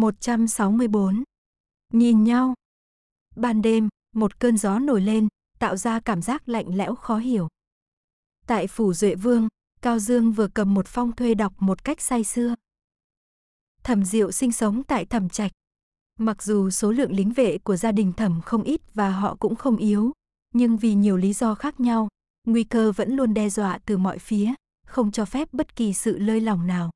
164. Nhìn nhau. Ban đêm, một cơn gió nổi lên, tạo ra cảm giác lạnh lẽo khó hiểu. Tại phủ Duệ Vương, Cao Dương vừa cầm một phong thuê đọc một cách say xưa. Thẩm Diệu sinh sống tại Thẩm Trạch. Mặc dù số lượng lính vệ của gia đình Thẩm không ít và họ cũng không yếu, nhưng vì nhiều lý do khác nhau, nguy cơ vẫn luôn đe dọa từ mọi phía, không cho phép bất kỳ sự lơi lỏng nào.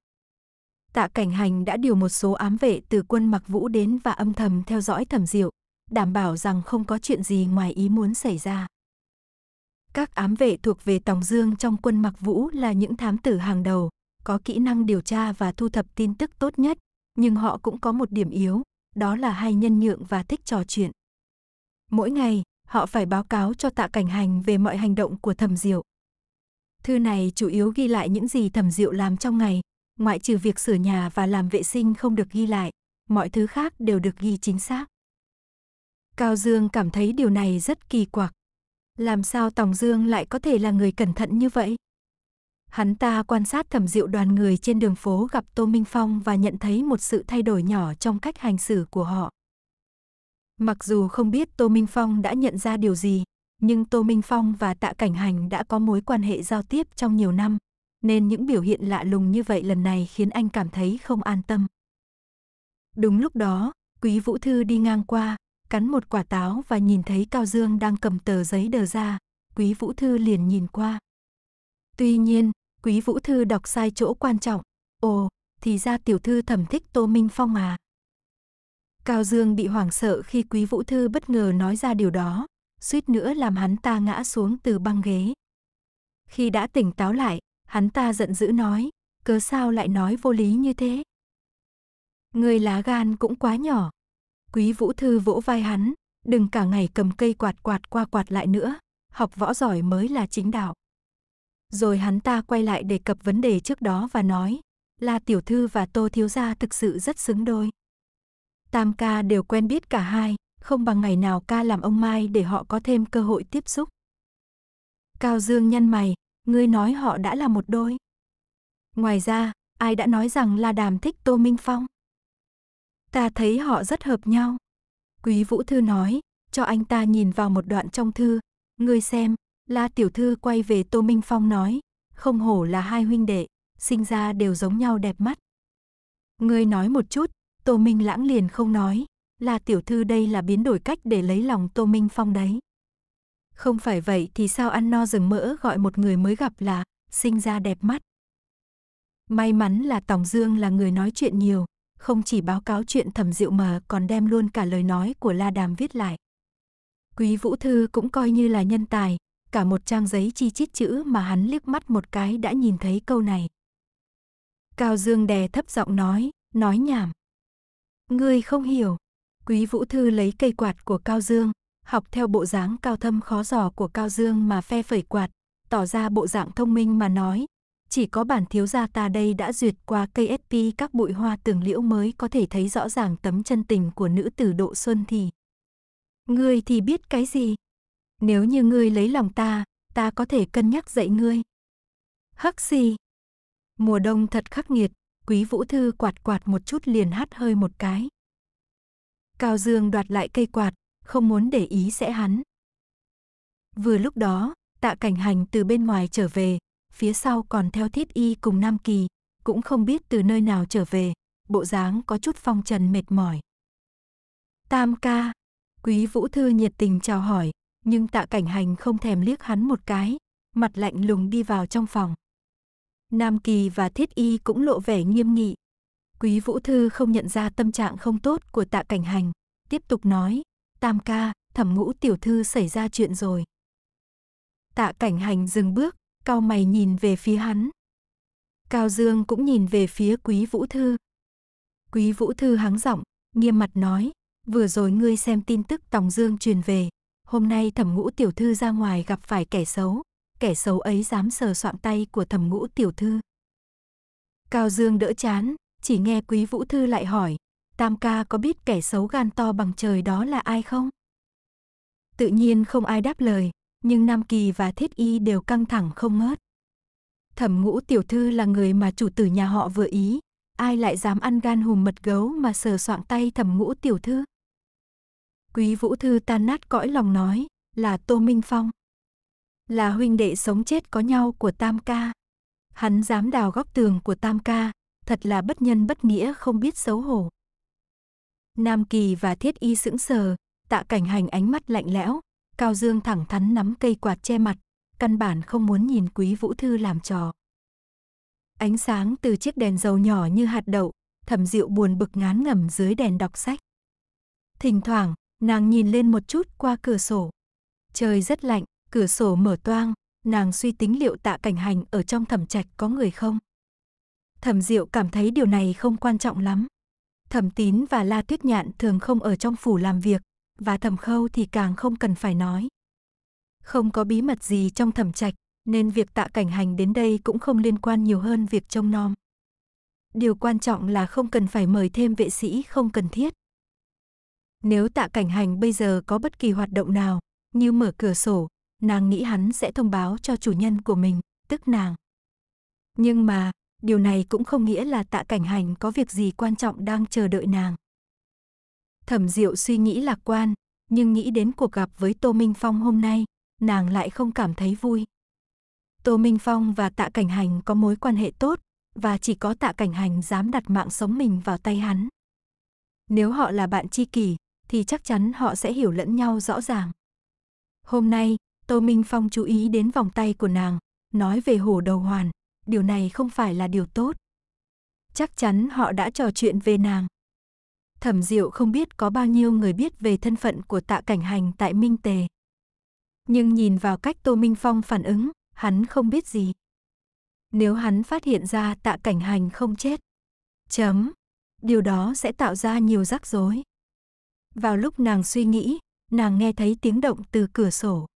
Tạ Cảnh Hành đã điều một số ám vệ từ quân Mặc Vũ đến và âm thầm theo dõi Thẩm Diệu, đảm bảo rằng không có chuyện gì ngoài ý muốn xảy ra. Các ám vệ thuộc về Tòng Dương trong quân Mặc Vũ là những thám tử hàng đầu, có kỹ năng điều tra và thu thập tin tức tốt nhất, nhưng họ cũng có một điểm yếu, đó là hay nhân nhượng và thích trò chuyện. Mỗi ngày, họ phải báo cáo cho Tạ Cảnh Hành về mọi hành động của Thẩm Diệu. Thư này chủ yếu ghi lại những gì Thẩm Diệu làm trong ngày, ngoại trừ việc sửa nhà và làm vệ sinh không được ghi lại, mọi thứ khác đều được ghi chính xác. Cao Dương cảm thấy điều này rất kỳ quặc. Làm sao Tòng Dương lại có thể là người cẩn thận như vậy? Hắn ta quan sát thẩm diệu đoàn người trên đường phố gặp Tô Minh Phong và nhận thấy một sự thay đổi nhỏ trong cách hành xử của họ. Mặc dù không biết Tô Minh Phong đã nhận ra điều gì, nhưng Tô Minh Phong và Tạ Cảnh Hành đã có mối quan hệ giao tiếp trong nhiều năm, nên những biểu hiện lạ lùng như vậy lần này khiến anh cảm thấy không an tâm. Đúng lúc đó, Quý Vũ Thư đi ngang qua, cắn một quả táo và nhìn thấy Cao Dương đang cầm tờ giấy đờ ra, Quý Vũ Thư liền nhìn qua. Tuy nhiên, Quý Vũ Thư đọc sai chỗ quan trọng, ồ, thì ra tiểu thư thẩm thích Tô Minh Phong à. Cao Dương bị hoảng sợ khi Quý Vũ Thư bất ngờ nói ra điều đó, suýt nữa làm hắn ta ngã xuống từ băng ghế. Khi đã tỉnh táo lại, Hắn ta giận dữ nói, cớ sao lại nói vô lý như thế? Người lá gan cũng quá nhỏ. Quý Vũ Thư vỗ vai hắn, đừng cả ngày cầm cây quạt quạt qua quạt lại nữa, học võ giỏi mới là chính đạo. Rồi hắn ta quay lại đề cập vấn đề trước đó và nói, là Tiểu Thư và Tô Thiếu Gia thực sự rất xứng đôi. Tam ca đều quen biết cả hai, không bằng ngày nào ca làm ông Mai để họ có thêm cơ hội tiếp xúc. Cao Dương nhăn mày, ngươi nói họ đã là một đôi. Ngoài ra, ai đã nói rằng La Đàm thích Tô Minh Phong? Ta thấy họ rất hợp nhau. Quý Vũ Thư nói, cho anh ta nhìn vào một đoạn trong thư. Ngươi xem, La Tiểu Thư quay về Tô Minh Phong nói, không hổ là hai huynh đệ, sinh ra đều giống nhau đẹp mắt. Ngươi nói một chút, Tô Minh Lãng liền không nói, La Tiểu Thư đây là biến đổi cách để lấy lòng Tô Minh Phong đấy. Không phải vậy thì sao ăn no rừng mỡ gọi một người mới gặp là sinh ra đẹp mắt. May mắn là tổng Dương là người nói chuyện nhiều, không chỉ báo cáo chuyện thẩm diệu mà còn đem luôn cả lời nói của La Đàm viết lại. Quý Vũ Thư cũng coi như là nhân tài, cả một trang giấy chi chít chữ mà hắn liếc mắt một cái đã nhìn thấy câu này. Cao Dương đè thấp giọng nói, nói nhảm. Ngươi không hiểu. Quý Vũ Thư lấy cây quạt của Cao Dương, học theo bộ dáng cao thâm khó dò của Cao Dương mà phe phẩy quạt, tỏ ra bộ dạng thông minh mà nói, chỉ có bản thiếu gia ta đây đã duyệt qua cây SP các bụi hoa tường liễu mới có thể thấy rõ ràng tấm chân tình của nữ tử độ xuân thì. Ngươi thì biết cái gì? Nếu như ngươi lấy lòng ta, ta có thể cân nhắc dạy ngươi. Hắc xì. Mùa đông thật khắc nghiệt, quý vũ thư quạt quạt một chút liền hắt hơi một cái. Cao Dương đoạt lại cây quạt, không muốn để ý sẽ hắn. Vừa lúc đó, tạ cảnh hành từ bên ngoài trở về, phía sau còn theo thiết y cùng Nam Kỳ, cũng không biết từ nơi nào trở về, bộ dáng có chút phong trần mệt mỏi. Tam ca, quý vũ thư nhiệt tình chào hỏi, nhưng tạ cảnh hành không thèm liếc hắn một cái, mặt lạnh lùng đi vào trong phòng. Nam Kỳ và Thiết Y cũng lộ vẻ nghiêm nghị. Quý Vũ Thư không nhận ra tâm trạng không tốt của tạ cảnh hành, tiếp tục nói tam ca, thẩm ngũ tiểu thư xảy ra chuyện rồi. Tạ cảnh hành dừng bước, cao mày nhìn về phía hắn. Cao Dương cũng nhìn về phía quý vũ thư. Quý vũ thư hắng giọng, nghiêm mặt nói, vừa rồi ngươi xem tin tức Tòng Dương truyền về, hôm nay thẩm ngũ tiểu thư ra ngoài gặp phải kẻ xấu, kẻ xấu ấy dám sờ soạn tay của thẩm ngũ tiểu thư. Cao Dương đỡ chán, chỉ nghe quý vũ thư lại hỏi, Tam ca có biết kẻ xấu gan to bằng trời đó là ai không? Tự nhiên không ai đáp lời, nhưng Nam Kỳ và Thiết Y đều căng thẳng không ngớt. Thẩm ngũ tiểu thư là người mà chủ tử nhà họ vừa ý, ai lại dám ăn gan hùm mật gấu mà sờ soạng tay thẩm ngũ tiểu thư. Quý vũ thư tan nát cõi lòng nói, là Tô Minh Phong. Là huynh đệ sống chết có nhau của Tam Ca. Hắn dám đào góc tường của Tam Ca, thật là bất nhân bất nghĩa không biết xấu hổ. Nam Kỳ và Thiết Y sững sờ, tạ cảnh hành ánh mắt lạnh lẽo, Cao Dương thẳng thắn nắm cây quạt che mặt, căn bản không muốn nhìn Quý Vũ Thư làm trò. Ánh sáng từ chiếc đèn dầu nhỏ như hạt đậu, thẩm dịu buồn bực ngán ngẩm dưới đèn đọc sách. Thỉnh thoảng, nàng nhìn lên một chút qua cửa sổ. Trời rất lạnh, cửa sổ mở toang, nàng suy tính liệu tạ cảnh hành ở trong thẩm trạch có người không. Thẩm diệu cảm thấy điều này không quan trọng lắm. Thẩm Tín và La Tuyết Nhạn thường không ở trong phủ làm việc, và Thẩm Khâu thì càng không cần phải nói. Không có bí mật gì trong Thẩm Trạch, nên việc Tạ Cảnh Hành đến đây cũng không liên quan nhiều hơn việc trông nom. Điều quan trọng là không cần phải mời thêm vệ sĩ không cần thiết. Nếu Tạ Cảnh Hành bây giờ có bất kỳ hoạt động nào, như mở cửa sổ, nàng nghĩ hắn sẽ thông báo cho chủ nhân của mình, tức nàng. Nhưng mà, điều này cũng không nghĩa là tạ cảnh hành có việc gì quan trọng đang chờ đợi nàng. Thẩm Diệu suy nghĩ lạc quan, nhưng nghĩ đến cuộc gặp với Tô Minh Phong hôm nay, nàng lại không cảm thấy vui. Tô Minh Phong và Tạ Cảnh Hành có mối quan hệ tốt, và chỉ có Tạ Cảnh Hành dám đặt mạng sống mình vào tay hắn. Nếu họ là bạn tri kỷ, thì chắc chắn họ sẽ hiểu lẫn nhau rõ ràng. Hôm nay, Tô Minh Phong chú ý đến vòng tay của nàng, nói về hổ đầu hoàn, điều này không phải là điều tốt. Chắc chắn họ đã trò chuyện về nàng. Thẩm Diệu không biết có bao nhiêu người biết về thân phận của Tạ Cảnh Hành tại Minh Tề. Nhưng nhìn vào cách Tô Minh Phong phản ứng, hắn không biết gì. Nếu hắn phát hiện ra Tạ Cảnh Hành không chết, chấm, điều đó sẽ tạo ra nhiều rắc rối. Vào lúc nàng suy nghĩ, nàng nghe thấy tiếng động từ cửa sổ.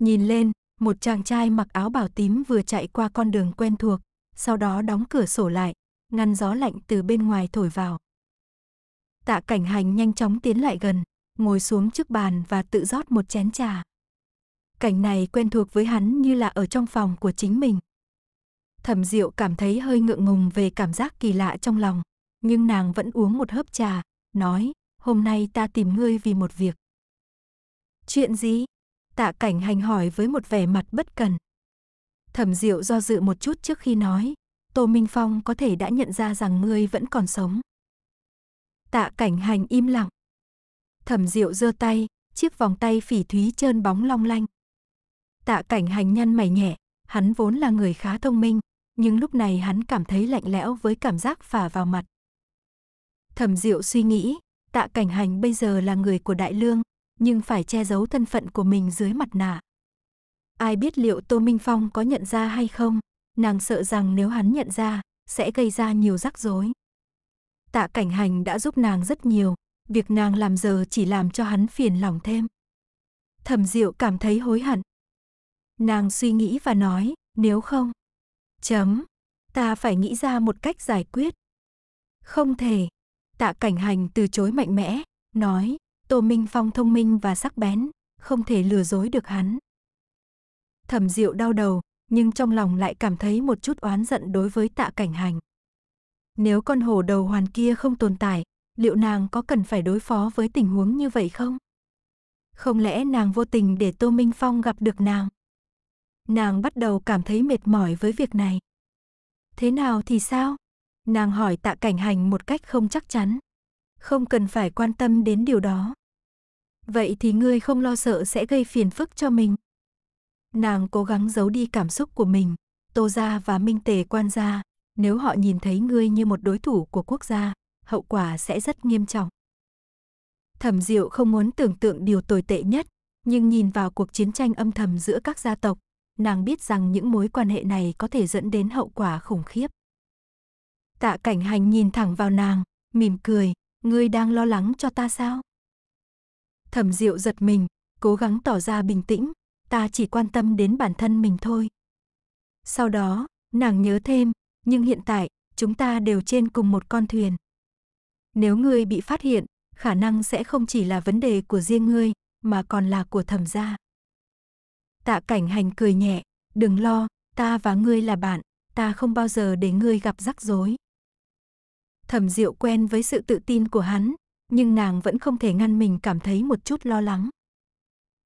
Nhìn lên, một chàng trai mặc áo bảo tím vừa chạy qua con đường quen thuộc, sau đó đóng cửa sổ lại, ngăn gió lạnh từ bên ngoài thổi vào. Tạ cảnh hành nhanh chóng tiến lại gần, ngồi xuống trước bàn và tự rót một chén trà. Cảnh này quen thuộc với hắn như là ở trong phòng của chính mình. Thẩm Diệu cảm thấy hơi ngượng ngùng về cảm giác kỳ lạ trong lòng, nhưng nàng vẫn uống một hớp trà, nói, hôm nay ta tìm ngươi vì một việc. Chuyện gì? Tạ cảnh hành hỏi với một vẻ mặt bất cần. Thẩm diệu do dự một chút trước khi nói, Tô Minh Phong có thể đã nhận ra rằng ngươi vẫn còn sống. Tạ cảnh hành im lặng. Thẩm diệu giơ tay, chiếc vòng tay phỉ thúy trơn bóng long lanh. Tạ cảnh hành nhăn mày nhẹ, hắn vốn là người khá thông minh, nhưng lúc này hắn cảm thấy lạnh lẽo với cảm giác phả vào mặt. Thẩm Diệu suy nghĩ, Tạ Cảnh Hành bây giờ là người của Đại Lương, nhưng phải che giấu thân phận của mình dưới mặt nạ. Ai biết liệu Tô Minh Phong có nhận ra hay không, nàng sợ rằng nếu hắn nhận ra, sẽ gây ra nhiều rắc rối. Tạ cảnh hành đã giúp nàng rất nhiều, việc nàng làm giờ chỉ làm cho hắn phiền lòng thêm. Thẩm Diệu cảm thấy hối hận. Nàng suy nghĩ và nói, nếu không, chấm, ta phải nghĩ ra một cách giải quyết. Không thể, tạ cảnh hành từ chối mạnh mẽ, nói, Tô Minh Phong thông minh và sắc bén, không thể lừa dối được hắn. Thẩm Diệu đau đầu, nhưng trong lòng lại cảm thấy một chút oán giận đối với Tạ Cảnh Hành. Nếu con hổ đầu hoàn kia không tồn tại, liệu nàng có cần phải đối phó với tình huống như vậy không? Không lẽ nàng vô tình để Tô Minh Phong gặp được nàng? Nàng bắt đầu cảm thấy mệt mỏi với việc này. Thế nào thì sao? Nàng hỏi tạ cảnh hành một cách không chắc chắn. Không cần phải quan tâm đến điều đó. Vậy thì ngươi không lo sợ sẽ gây phiền phức cho mình. Nàng cố gắng giấu đi cảm xúc của mình. Tô gia và Minh Tề quan gia, nếu họ nhìn thấy ngươi như một đối thủ của quốc gia, hậu quả sẽ rất nghiêm trọng. Thẩm Diệu không muốn tưởng tượng điều tồi tệ nhất, nhưng nhìn vào cuộc chiến tranh âm thầm giữa các gia tộc, nàng biết rằng những mối quan hệ này có thể dẫn đến hậu quả khủng khiếp. Tạ Cảnh Hành nhìn thẳng vào nàng, mỉm cười, ngươi đang lo lắng cho ta sao? Thẩm Diệu giật mình, cố gắng tỏ ra bình tĩnh, ta chỉ quan tâm đến bản thân mình thôi. Sau đó, nàng nhớ thêm, nhưng hiện tại, chúng ta đều trên cùng một con thuyền. Nếu ngươi bị phát hiện, khả năng sẽ không chỉ là vấn đề của riêng ngươi, mà còn là của thẩm gia. Tạ cảnh hành cười nhẹ, đừng lo, ta và ngươi là bạn, ta không bao giờ để ngươi gặp rắc rối. Thẩm Diệu quen với sự tự tin của hắn, nhưng nàng vẫn không thể ngăn mình cảm thấy một chút lo lắng.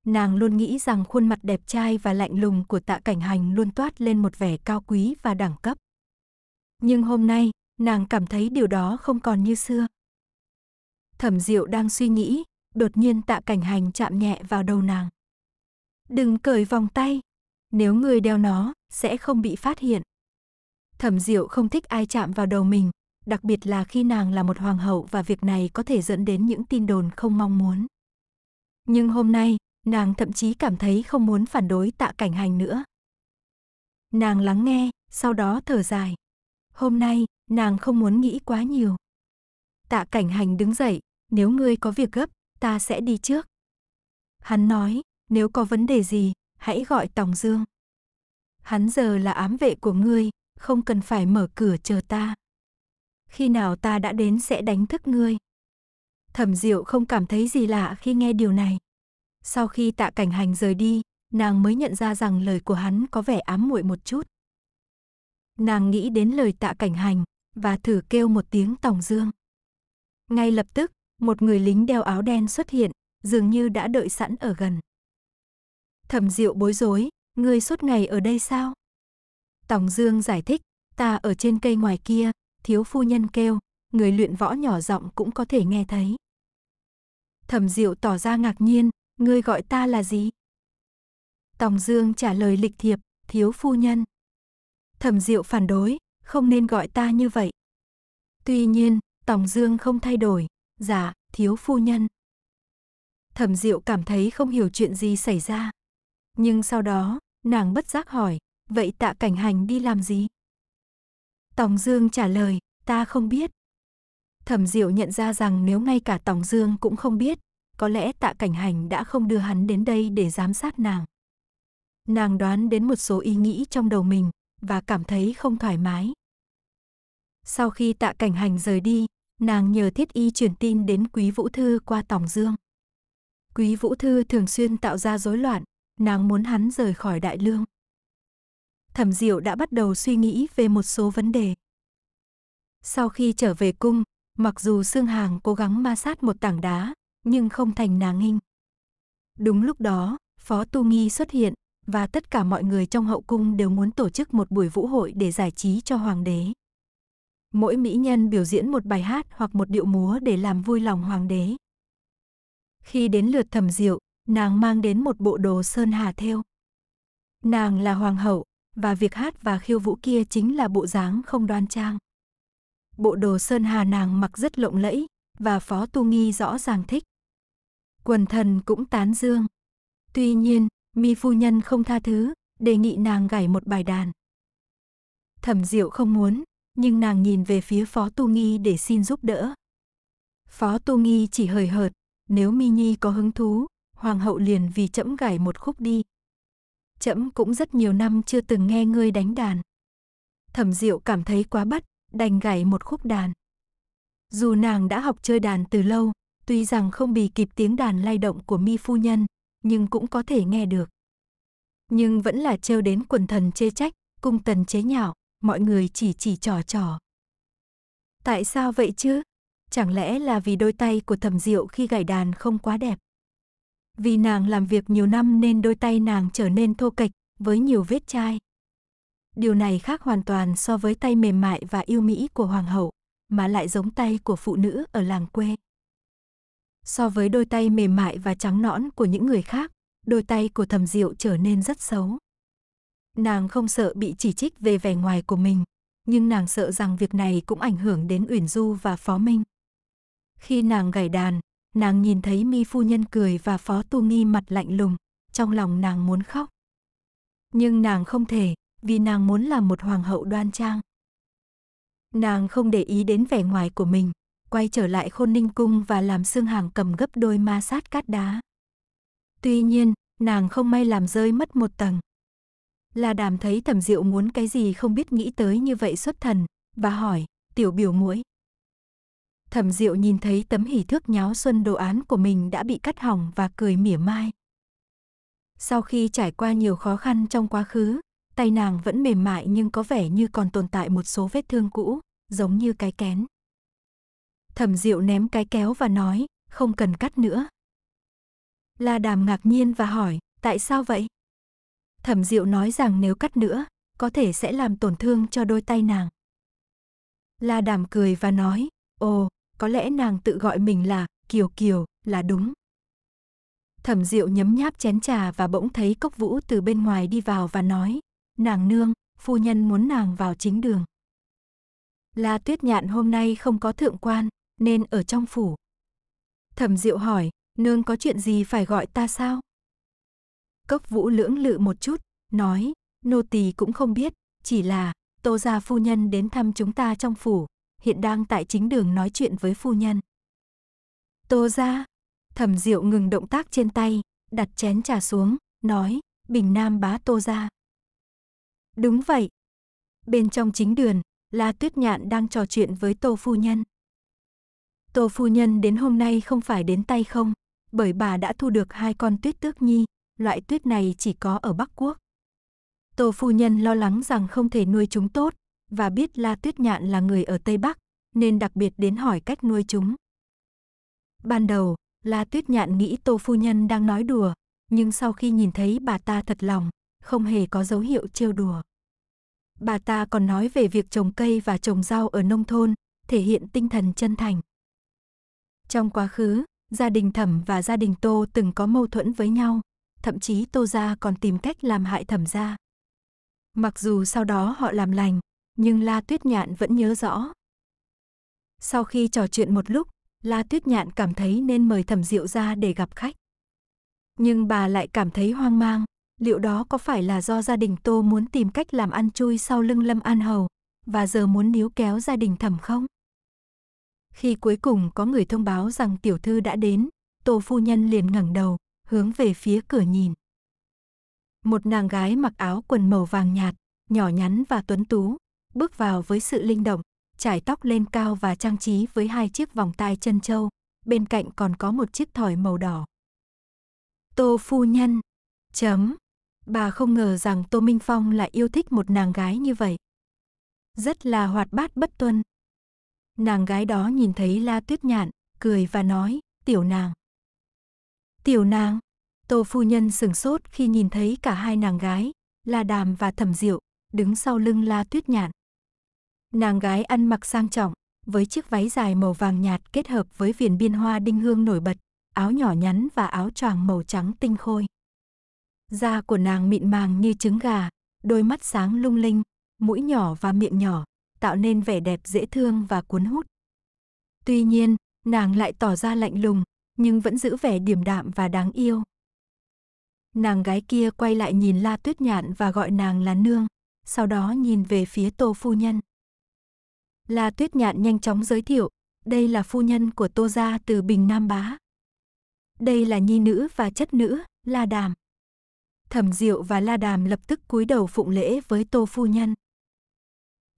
Nàng luôn nghĩ rằng khuôn mặt đẹp trai và lạnh lùng của tạ cảnh hành luôn toát lên một vẻ cao quý và đẳng cấp. Nhưng hôm nay, nàng cảm thấy điều đó không còn như xưa. Thẩm Diệu đang suy nghĩ, đột nhiên tạ cảnh hành chạm nhẹ vào đầu nàng. Đừng cởi vòng tay, nếu người đeo nó, sẽ không bị phát hiện. Thẩm Diệu không thích ai chạm vào đầu mình, đặc biệt là khi nàng là một hoàng hậu và việc này có thể dẫn đến những tin đồn không mong muốn. Nhưng hôm nay, nàng thậm chí cảm thấy không muốn phản đối tạ cảnh hành nữa. Nàng lắng nghe, sau đó thở dài. Hôm nay, nàng không muốn nghĩ quá nhiều. Tạ cảnh hành đứng dậy, nếu ngươi có việc gấp, ta sẽ đi trước. Hắn nói, nếu có vấn đề gì, hãy gọi Tòng Dương. Hắn giờ là ám vệ của ngươi, không cần phải mở cửa chờ ta khi nào ta đã đến sẽ đánh thức ngươi. Thẩm Diệu không cảm thấy gì lạ khi nghe điều này. Sau khi Tạ Cảnh Hành rời đi, nàng mới nhận ra rằng lời của hắn có vẻ ám muội một chút. Nàng nghĩ đến lời Tạ Cảnh Hành và thử kêu một tiếng Tòng Dương. Ngay lập tức, một người lính đeo áo đen xuất hiện, dường như đã đợi sẵn ở gần. Thẩm Diệu bối rối, ngươi suốt ngày ở đây sao? Tòng Dương giải thích, ta ở trên cây ngoài kia, thiếu phu nhân kêu, người luyện võ nhỏ giọng cũng có thể nghe thấy. Thẩm Diệu tỏ ra ngạc nhiên, ngươi gọi ta là gì? Tòng Dương trả lời lịch thiệp, thiếu phu nhân. Thẩm Diệu phản đối, không nên gọi ta như vậy. Tuy nhiên, Tòng Dương không thay đổi, giả, dạ, thiếu phu nhân. Thẩm Diệu cảm thấy không hiểu chuyện gì xảy ra. Nhưng sau đó, nàng bất giác hỏi, vậy tạ cảnh hành đi làm gì? Tòng Dương trả lời, ta không biết. Thẩm Diệu nhận ra rằng nếu ngay cả Tòng Dương cũng không biết, có lẽ tạ cảnh hành đã không đưa hắn đến đây để giám sát nàng. Nàng đoán đến một số ý nghĩ trong đầu mình và cảm thấy không thoải mái. Sau khi tạ cảnh hành rời đi, nàng nhờ thiết y truyền tin đến Quý Vũ Thư qua Tòng Dương. Quý Vũ Thư thường xuyên tạo ra rối loạn, nàng muốn hắn rời khỏi Đại Lương. Thẩm Diệu đã bắt đầu suy nghĩ về một số vấn đề. Sau khi trở về cung, mặc dù Sương hàng cố gắng ma sát một tảng đá, nhưng không thành nàng nghinh. Đúng lúc đó, Phó Tu Nghi xuất hiện, và tất cả mọi người trong hậu cung đều muốn tổ chức một buổi vũ hội để giải trí cho hoàng đế. Mỗi mỹ nhân biểu diễn một bài hát hoặc một điệu múa để làm vui lòng hoàng đế. Khi đến lượt thẩm diệu, nàng mang đến một bộ đồ sơn hà thêu. Nàng là hoàng hậu, và việc hát và khiêu vũ kia chính là bộ dáng không đoan trang. Bộ đồ sơn hà nàng mặc rất lộng lẫy và Phó Tu Nghi rõ ràng thích. Quần thần cũng tán dương. Tuy nhiên, mi phu nhân không tha thứ, đề nghị nàng gảy một bài đàn. Thẩm Diệu không muốn, nhưng nàng nhìn về phía Phó Tu Nghi để xin giúp đỡ. Phó Tu Nghi chỉ hời hợt, nếu Mi Nhi có hứng thú, hoàng hậu liền vì chẫm gảy một khúc đi, trẫm cũng rất nhiều năm chưa từng nghe ngươi đánh đàn. Thẩm Diệu cảm thấy quá bắt, đành gảy một khúc đàn. Dù nàng đã học chơi đàn từ lâu, tuy rằng không bì kịp tiếng đàn lay động của mi phu nhân, nhưng cũng có thể nghe được. Nhưng vẫn là trêu đến quần thần chê trách, cung tần chế nhạo, mọi người chỉ chỉ trò trò. Tại sao vậy chứ? Chẳng lẽ là vì đôi tay của thẩm diệu khi gảy đàn không quá đẹp? Vì nàng làm việc nhiều năm nên đôi tay nàng trở nên thô kệch, với nhiều vết chai. Điều này khác hoàn toàn so với tay mềm mại và yêu mỹ của hoàng hậu, mà lại giống tay của phụ nữ ở làng quê. So với đôi tay mềm mại và trắng nõn của những người khác, đôi tay của thẩm diệu trở nên rất xấu. Nàng không sợ bị chỉ trích về vẻ ngoài của mình, nhưng nàng sợ rằng việc này cũng ảnh hưởng đến Uyển Du và Phó Minh. Khi nàng gảy đàn, Nàng nhìn thấy mi phu nhân cười và phó tu nghi mặt lạnh lùng, trong lòng nàng muốn khóc. Nhưng nàng không thể, vì nàng muốn là một hoàng hậu đoan trang. Nàng không để ý đến vẻ ngoài của mình, quay trở lại khôn ninh cung và làm xương hàng cầm gấp đôi ma sát cát đá. Tuy nhiên, nàng không may làm rơi mất một tầng. Là đàm thấy thẩm diệu muốn cái gì không biết nghĩ tới như vậy xuất thần, và hỏi, tiểu biểu muỗi Thẩm Diệu nhìn thấy tấm hỷ thước nháo xuân đồ án của mình đã bị cắt hỏng và cười mỉa mai. Sau khi trải qua nhiều khó khăn trong quá khứ, tay nàng vẫn mềm mại nhưng có vẻ như còn tồn tại một số vết thương cũ, giống như cái kén. Thẩm Diệu ném cái kéo và nói, không cần cắt nữa. La Đàm ngạc nhiên và hỏi, tại sao vậy? Thẩm Diệu nói rằng nếu cắt nữa, có thể sẽ làm tổn thương cho đôi tay nàng. La Đàm cười và nói, ồ, có lẽ nàng tự gọi mình là Kiều Kiều, là đúng. Thẩm Diệu nhấm nháp chén trà và bỗng thấy Cốc Vũ từ bên ngoài đi vào và nói, "Nàng nương, phu nhân muốn nàng vào chính đường." La Tuyết Nhạn hôm nay không có thượng quan, nên ở trong phủ. Thẩm Diệu hỏi, "Nương có chuyện gì phải gọi ta sao?" Cốc Vũ lưỡng lự một chút, nói, "Nô tỳ cũng không biết, chỉ là Tô gia phu nhân đến thăm chúng ta trong phủ, hiện đang tại chính đường nói chuyện với phu nhân. Tô ra, thẩm diệu ngừng động tác trên tay, đặt chén trà xuống, nói, bình nam bá tô ra. Đúng vậy. Bên trong chính đường, La Tuyết Nhạn đang trò chuyện với Tô Phu Nhân. Tô Phu Nhân đến hôm nay không phải đến tay không, bởi bà đã thu được hai con tuyết tước nhi, loại tuyết này chỉ có ở Bắc Quốc. Tô Phu Nhân lo lắng rằng không thể nuôi chúng tốt, và biết La Tuyết Nhạn là người ở Tây Bắc, nên đặc biệt đến hỏi cách nuôi chúng. Ban đầu, La Tuyết Nhạn nghĩ Tô Phu Nhân đang nói đùa, nhưng sau khi nhìn thấy bà ta thật lòng, không hề có dấu hiệu trêu đùa. Bà ta còn nói về việc trồng cây và trồng rau ở nông thôn, thể hiện tinh thần chân thành. Trong quá khứ, gia đình Thẩm và gia đình Tô từng có mâu thuẫn với nhau, thậm chí Tô gia còn tìm cách làm hại Thẩm gia. Mặc dù sau đó họ làm lành, nhưng La Tuyết Nhạn vẫn nhớ rõ. Sau khi trò chuyện một lúc, La Tuyết Nhạn cảm thấy nên mời Thẩm Diệu ra để gặp khách. Nhưng bà lại cảm thấy hoang mang, liệu đó có phải là do gia đình Tô muốn tìm cách làm ăn chui sau lưng Lâm An Hầu, và giờ muốn níu kéo gia đình Thẩm không? Khi cuối cùng có người thông báo rằng tiểu thư đã đến, Tô phu nhân liền ngẩng đầu, hướng về phía cửa nhìn. Một nàng gái mặc áo quần màu vàng nhạt, nhỏ nhắn và tuấn tú, bước vào với sự linh động, trải tóc lên cao và trang trí với hai chiếc vòng tai chân châu, bên cạnh còn có một chiếc thỏi màu đỏ. Tô phu nhân. Chấm. Bà không ngờ rằng Tô Minh Phong lại yêu thích một nàng gái như vậy. Rất là hoạt bát bất tuân. Nàng gái đó nhìn thấy La Tuyết Nhạn, cười và nói, tiểu nàng. Tiểu nàng. Tô phu nhân sừng sốt khi nhìn thấy cả hai nàng gái, La Đàm và Thẩm Diệu, đứng sau lưng La Tuyết Nhạn. Nàng gái ăn mặc sang trọng, với chiếc váy dài màu vàng nhạt kết hợp với viền biên hoa đinh hương nổi bật, áo nhỏ nhắn và áo choàng màu trắng tinh khôi. Da của nàng mịn màng như trứng gà, đôi mắt sáng lung linh, mũi nhỏ và miệng nhỏ, tạo nên vẻ đẹp dễ thương và cuốn hút. Tuy nhiên, nàng lại tỏ ra lạnh lùng, nhưng vẫn giữ vẻ điềm đạm và đáng yêu. Nàng gái kia quay lại nhìn La Tuyết Nhạn và gọi nàng là nương, sau đó nhìn về phía Tô phu nhân. La Tuyết Nhạn nhanh chóng giới thiệu, đây là phu nhân của Tô Gia từ Bình Nam Bá. Đây là nhi nữ và chất nữ, La Đàm. Thẩm Diệu và La Đàm lập tức cúi đầu phụng lễ với Tô Phu Nhân.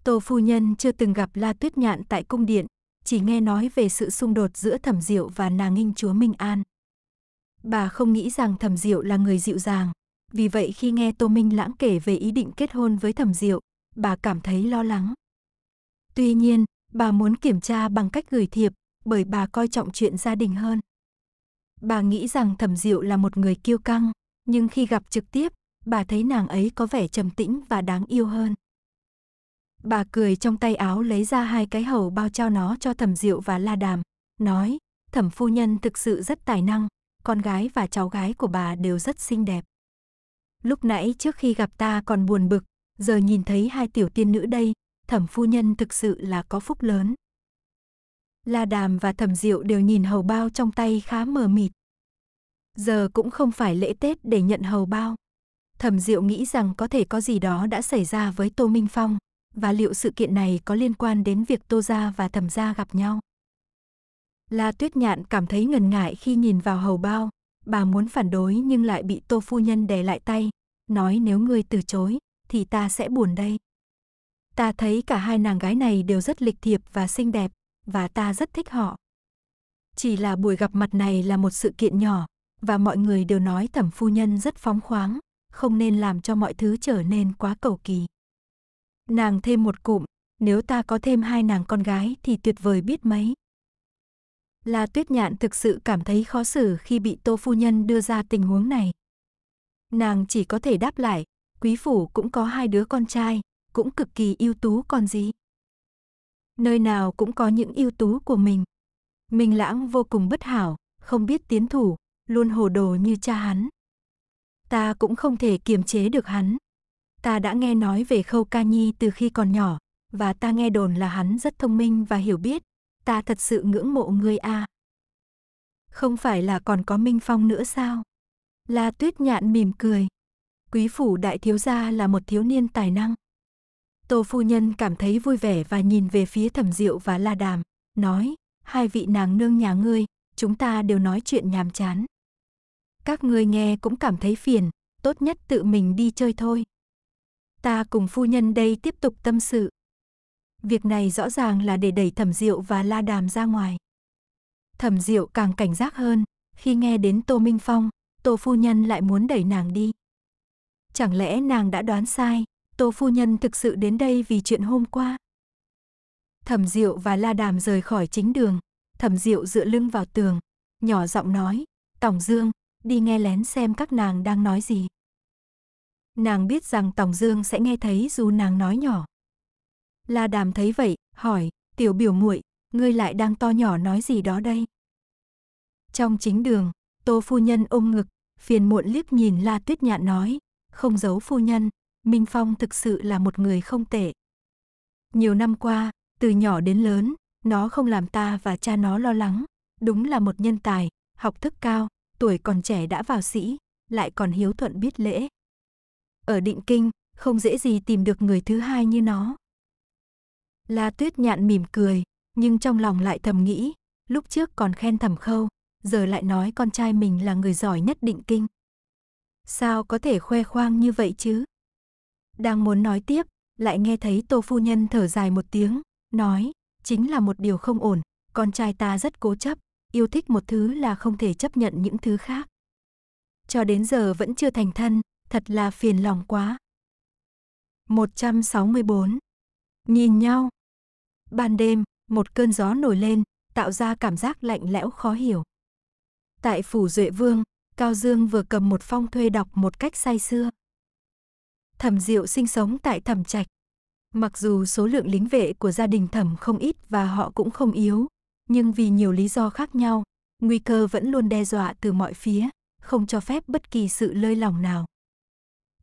Tô Phu Nhân chưa từng gặp La Tuyết Nhạn tại cung điện, chỉ nghe nói về sự xung đột giữa Thẩm Diệu và nàng nghinh chúa Minh An. Bà không nghĩ rằng Thẩm Diệu là người dịu dàng, vì vậy khi nghe Tô Minh Lãng kể về ý định kết hôn với Thẩm Diệu, bà cảm thấy lo lắng. Tuy nhiên, bà muốn kiểm tra bằng cách gửi thiệp, bởi bà coi trọng chuyện gia đình hơn. Bà nghĩ rằng Thẩm Diệu là một người kiêu căng, nhưng khi gặp trực tiếp, bà thấy nàng ấy có vẻ trầm tĩnh và đáng yêu hơn. Bà cười trong tay áo lấy ra hai cái hầu bao trao nó cho Thẩm Diệu và La Đàm, nói, Thẩm phu nhân thực sự rất tài năng, con gái và cháu gái của bà đều rất xinh đẹp. Lúc nãy trước khi gặp ta còn buồn bực, giờ nhìn thấy hai tiểu tiên nữ đây, thẩm phu nhân thực sự là có phúc lớn. La Đàm và Thẩm Diệu đều nhìn hầu bao trong tay khá mờ mịt. Giờ cũng không phải lễ Tết để nhận hầu bao. Thẩm Diệu nghĩ rằng có thể có gì đó đã xảy ra với Tô Minh Phong, và liệu sự kiện này có liên quan đến việc Tô Gia và Thẩm Gia gặp nhau. La Tuyết Nhạn cảm thấy ngần ngại khi nhìn vào hầu bao, bà muốn phản đối nhưng lại bị Tô Phu Nhân đè lại tay, nói nếu ngươi từ chối, thì ta sẽ buồn đây. Ta thấy cả hai nàng gái này đều rất lịch thiệp và xinh đẹp, và ta rất thích họ. Chỉ là buổi gặp mặt này là một sự kiện nhỏ, và mọi người đều nói thẩm phu nhân rất phóng khoáng, không nên làm cho mọi thứ trở nên quá cầu kỳ. Nàng thêm một cụm, nếu ta có thêm hai nàng con gái thì tuyệt vời biết mấy. La Tuyết Nhạn thực sự cảm thấy khó xử khi bị Tô phu nhân đưa ra tình huống này. Nàng chỉ có thể đáp lại, quý phủ cũng có hai đứa con trai, cũng cực kỳ ưu tú còn gì. Nơi nào cũng có những ưu tú của mình. Minh Lãng vô cùng bất hảo, không biết tiến thủ, luôn hồ đồ như cha hắn. Ta cũng không thể kiềm chế được hắn. Ta đã nghe nói về Khâu Ca Nhi từ khi còn nhỏ, và ta nghe đồn là hắn rất thông minh và hiểu biết. Ta thật sự ngưỡng mộ người a. À. Không phải là còn có Minh Phong nữa sao? La Tuyết Nhạn mỉm cười. Quý phủ đại thiếu gia là một thiếu niên tài năng. Tô phu nhân cảm thấy vui vẻ và nhìn về phía thẩm diệu và la đàm, nói, hai vị nàng nương nhà ngươi, chúng ta đều nói chuyện nhàm chán. Các ngươi nghe cũng cảm thấy phiền, tốt nhất tự mình đi chơi thôi. Ta cùng phu nhân đây tiếp tục tâm sự. Việc này rõ ràng là để đẩy thẩm diệu và la đàm ra ngoài. Thẩm diệu càng cảnh giác hơn, khi nghe đến Tô Minh Phong, Tô Phu Nhân lại muốn đẩy nàng đi. Chẳng lẽ nàng đã đoán sai, Tô phu nhân thực sự đến đây vì chuyện hôm qua. Thẩm Diệu và La Đàm rời khỏi chính đường, Thẩm Diệu dựa lưng vào tường, nhỏ giọng nói, "Tổng Dương, đi nghe lén xem các nàng đang nói gì." Nàng biết rằng Tổng Dương sẽ nghe thấy dù nàng nói nhỏ. La Đàm thấy vậy, hỏi, "Tiểu biểu muội, ngươi lại đang to nhỏ nói gì đó đây?" Trong chính đường, Tô phu nhân ôm ngực, phiền muộn liếc nhìn La Tuyết Nhạn nói, "Không giấu phu nhân, Minh Phong thực sự là một người không tệ. Nhiều năm qua, từ nhỏ đến lớn, nó không làm ta và cha nó lo lắng. Đúng là một nhân tài, học thức cao, tuổi còn trẻ đã vào sĩ, lại còn hiếu thuận biết lễ. Ở định kinh, không dễ gì tìm được người thứ hai như nó. La tuyết nhạn mỉm cười, nhưng trong lòng lại thầm nghĩ, lúc trước còn khen thầm khâu, giờ lại nói con trai mình là người giỏi nhất định kinh. Sao có thể khoe khoang như vậy chứ? Đang muốn nói tiếp, lại nghe thấy Tô Phu Nhân thở dài một tiếng, nói, chính là một điều không ổn, con trai ta rất cố chấp, yêu thích một thứ là không thể chấp nhận những thứ khác. Cho đến giờ vẫn chưa thành thân, thật là phiền lòng quá. 164. Nhìn nhau. Ban đêm, một cơn gió nổi lên, tạo ra cảm giác lạnh lẽo khó hiểu. Tại phủ Duệ Vương, Cao Dương vừa cầm một phong thuê đọc một cách say xưa. Thẩm Diệu sinh sống tại Thẩm Trạch. Mặc dù số lượng lính vệ của gia đình Thẩm không ít và họ cũng không yếu, nhưng vì nhiều lý do khác nhau, nguy cơ vẫn luôn đe dọa từ mọi phía, không cho phép bất kỳ sự lơi lỏng nào.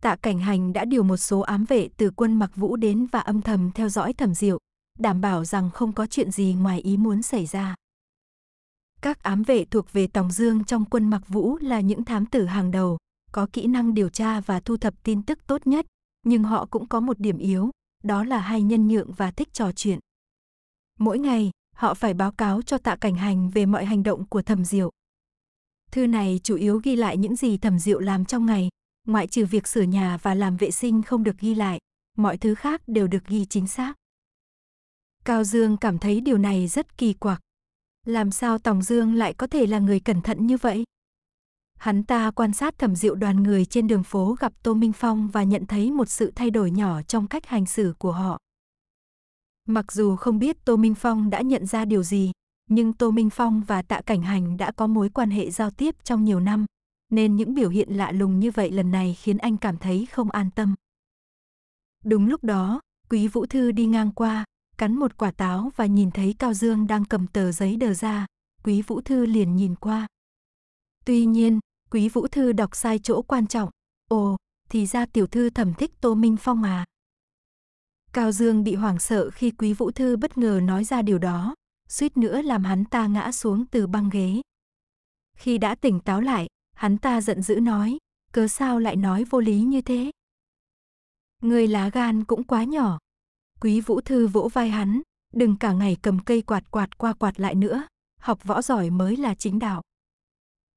Tạ Cảnh Hành đã điều một số ám vệ từ quân Mặc Vũ đến và âm thầm theo dõi Thẩm Diệu, đảm bảo rằng không có chuyện gì ngoài ý muốn xảy ra. Các ám vệ thuộc về Tòng Dương trong quân Mặc Vũ là những thám tử hàng đầu, có kỹ năng điều tra và thu thập tin tức tốt nhất, nhưng họ cũng có một điểm yếu, đó là hay nhân nhượng và thích trò chuyện. Mỗi ngày, họ phải báo cáo cho tạ cảnh hành về mọi hành động của thẩm diệu. Thư này chủ yếu ghi lại những gì thẩm diệu làm trong ngày, ngoại trừ việc sửa nhà và làm vệ sinh không được ghi lại, mọi thứ khác đều được ghi chính xác. Cao Dương cảm thấy điều này rất kỳ quặc. Làm sao Tòng Dương lại có thể là người cẩn thận như vậy? Hắn ta quan sát thẩm diệu đoàn người trên đường phố gặp Tô Minh Phong và nhận thấy một sự thay đổi nhỏ trong cách hành xử của họ. Mặc dù không biết Tô Minh Phong đã nhận ra điều gì, nhưng Tô Minh Phong và Tạ Cảnh Hành đã có mối quan hệ giao tiếp trong nhiều năm, nên những biểu hiện lạ lùng như vậy lần này khiến anh cảm thấy không an tâm. Đúng lúc đó, Quý Vũ Thư đi ngang qua, cắn một quả táo và nhìn thấy Cao Dương đang cầm tờ giấy đờ ra, Quý Vũ Thư liền nhìn qua. Tuy nhiên, Quý Vũ Thư đọc sai chỗ quan trọng. Ồ, thì ra tiểu thư thẩm thích Tô Minh Phong à Cao Dương bị hoảng sợ khi Quý Vũ Thư bất ngờ nói ra điều đó, suýt nữa làm hắn ta ngã xuống từ băng ghế. Khi đã tỉnh táo lại, hắn ta giận dữ nói, cớ sao lại nói vô lý như thế? Người lá gan cũng quá nhỏ. Quý Vũ Thư vỗ vai hắn, đừng cả ngày cầm cây quạt quạt qua quạt lại nữa, học võ giỏi mới là chính đạo.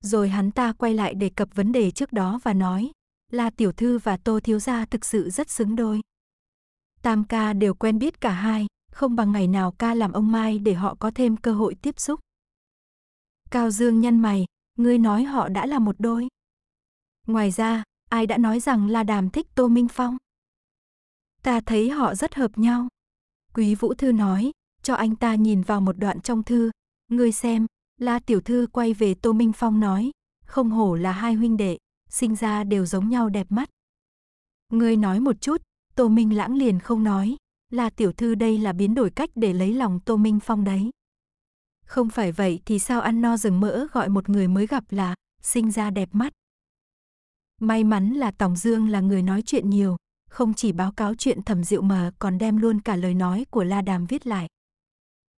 Rồi hắn ta quay lại đề cập vấn đề trước đó và nói, La Tiểu Thư và Tô Thiếu Gia thực sự rất xứng đôi. Tam ca đều quen biết cả hai, không bằng ngày nào ca làm ông Mai để họ có thêm cơ hội tiếp xúc. Cao Dương nhăn mày, ngươi nói họ đã là một đôi. Ngoài ra, ai đã nói rằng La Đàm thích Tô Minh Phong? Ta thấy họ rất hợp nhau. Quý Vũ Thư nói, cho anh ta nhìn vào một đoạn trong thư, ngươi xem, La tiểu thư quay về Tô Minh Phong nói, không hổ là hai huynh đệ, sinh ra đều giống nhau đẹp mắt. Ngươi nói một chút, Tô Minh lãng liền không nói, La tiểu thư đây là biến đổi cách để lấy lòng Tô Minh Phong đấy. Không phải vậy thì sao ăn no rừng mỡ gọi một người mới gặp là sinh ra đẹp mắt. May mắn là Tòng Dương là người nói chuyện nhiều, không chỉ báo cáo chuyện thẩm diệu mà còn đem luôn cả lời nói của La Đàm viết lại.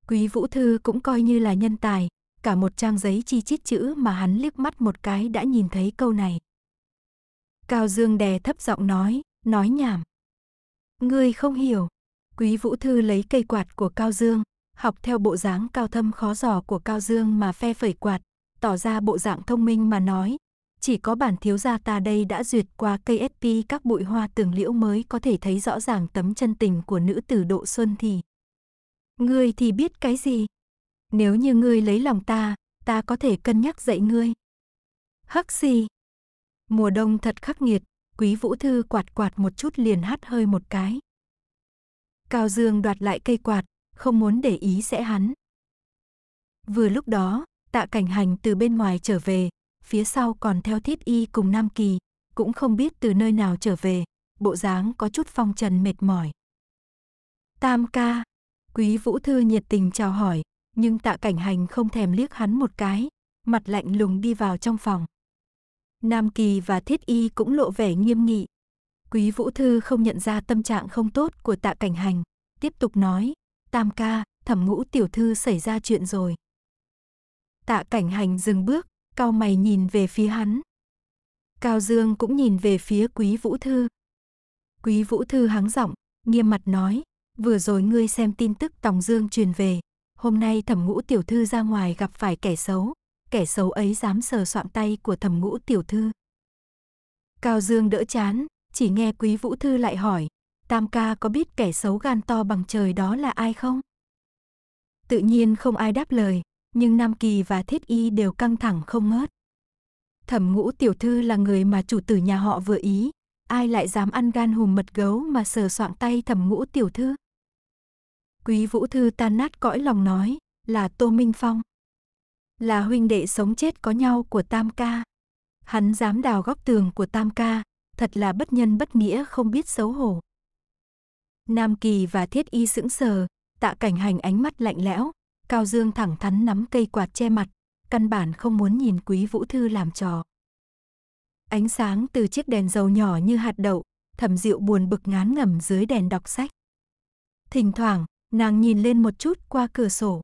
Quý Vũ Thư cũng coi như là nhân tài, cả một trang giấy chi chít chữ mà hắn liếc mắt một cái đã nhìn thấy câu này. Cao Dương đè thấp giọng nói, nói nhảm. Ngươi không hiểu. Quý Vũ Thư lấy cây quạt của Cao Dương, học theo bộ dáng cao thâm khó giò của Cao Dương mà phe phẩy quạt, tỏ ra bộ dạng thông minh mà nói. Chỉ có bản thiếu gia ta đây đã duyệt qua cây SP các bụi hoa tường liễu mới có thể thấy rõ ràng tấm chân tình của nữ tử độ xuân thì. người thì biết cái gì? nếu như ngươi lấy lòng ta, ta có thể cân nhắc dạy ngươi. Hắc xì. Mùa đông thật khắc nghiệt, quý vũ thư quạt quạt một chút liền hắt hơi một cái. Cao Dương đoạt lại cây quạt, không muốn để ý sẽ hắn. Vừa lúc đó, tạ cảnh hành từ bên ngoài trở về, phía sau còn theo thiết y cùng Nam Kỳ, cũng không biết từ nơi nào trở về, bộ dáng có chút phong trần mệt mỏi. Tam ca, quý vũ thư nhiệt tình chào hỏi, nhưng tạ cảnh hành không thèm liếc hắn một cái, mặt lạnh lùng đi vào trong phòng. Nam Kỳ và Thiết Y cũng lộ vẻ nghiêm nghị. Quý Vũ Thư không nhận ra tâm trạng không tốt của tạ cảnh hành, tiếp tục nói, tam ca, thẩm ngũ tiểu thư xảy ra chuyện rồi. Tạ cảnh hành dừng bước, cao mày nhìn về phía hắn. Cao Dương cũng nhìn về phía Quý Vũ Thư. Quý Vũ Thư hắng giọng, nghiêm mặt nói, vừa rồi ngươi xem tin tức Tòng Dương truyền về, hôm nay thẩm ngũ tiểu thư ra ngoài gặp phải kẻ xấu, kẻ xấu ấy dám sờ soạn tay của thẩm ngũ tiểu thư. Cao Dương đỡ chán, chỉ nghe quý vũ thư lại hỏi, tam ca có biết kẻ xấu gan to bằng trời đó là ai không? Tự nhiên không ai đáp lời, nhưng Nam Kỳ và Thiết Y đều căng thẳng không ngớt. Thẩm ngũ tiểu thư là người mà chủ tử nhà họ vừa ý, ai lại dám ăn gan hùm mật gấu mà sờ soạng tay thẩm ngũ tiểu thư? Quý Vũ Thư tan nát cõi lòng nói, là Tô Minh Phong. Là huynh đệ sống chết có nhau của Tam Ca. Hắn dám đào góc tường của Tam Ca, thật là bất nhân bất nghĩa không biết xấu hổ. Nam Kỳ và Thiết Y sững sờ, tạ cảnh hành ánh mắt lạnh lẽo, Cao Dương thẳng thắn nắm cây quạt che mặt, căn bản không muốn nhìn Quý Vũ Thư làm trò. Ánh sáng từ chiếc đèn dầu nhỏ như hạt đậu, thẩm rượu buồn bực ngán ngẩm dưới đèn đọc sách. Thỉnh thoảng, Nàng nhìn lên một chút qua cửa sổ.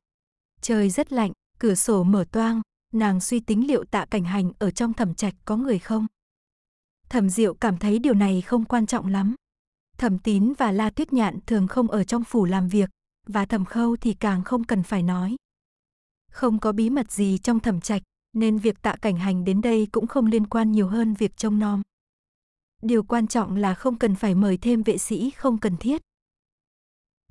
Trời rất lạnh, cửa sổ mở toang, nàng suy tính liệu tạ cảnh hành ở trong thẩm trạch có người không. Thẩm diệu cảm thấy điều này không quan trọng lắm. Thẩm tín và La Tuyết Nhạn thường không ở trong phủ làm việc, và thẩm khâu thì càng không cần phải nói. Không có bí mật gì trong thẩm trạch, nên việc tạ cảnh hành đến đây cũng không liên quan nhiều hơn việc trông nom. Điều quan trọng là không cần phải mời thêm vệ sĩ không cần thiết.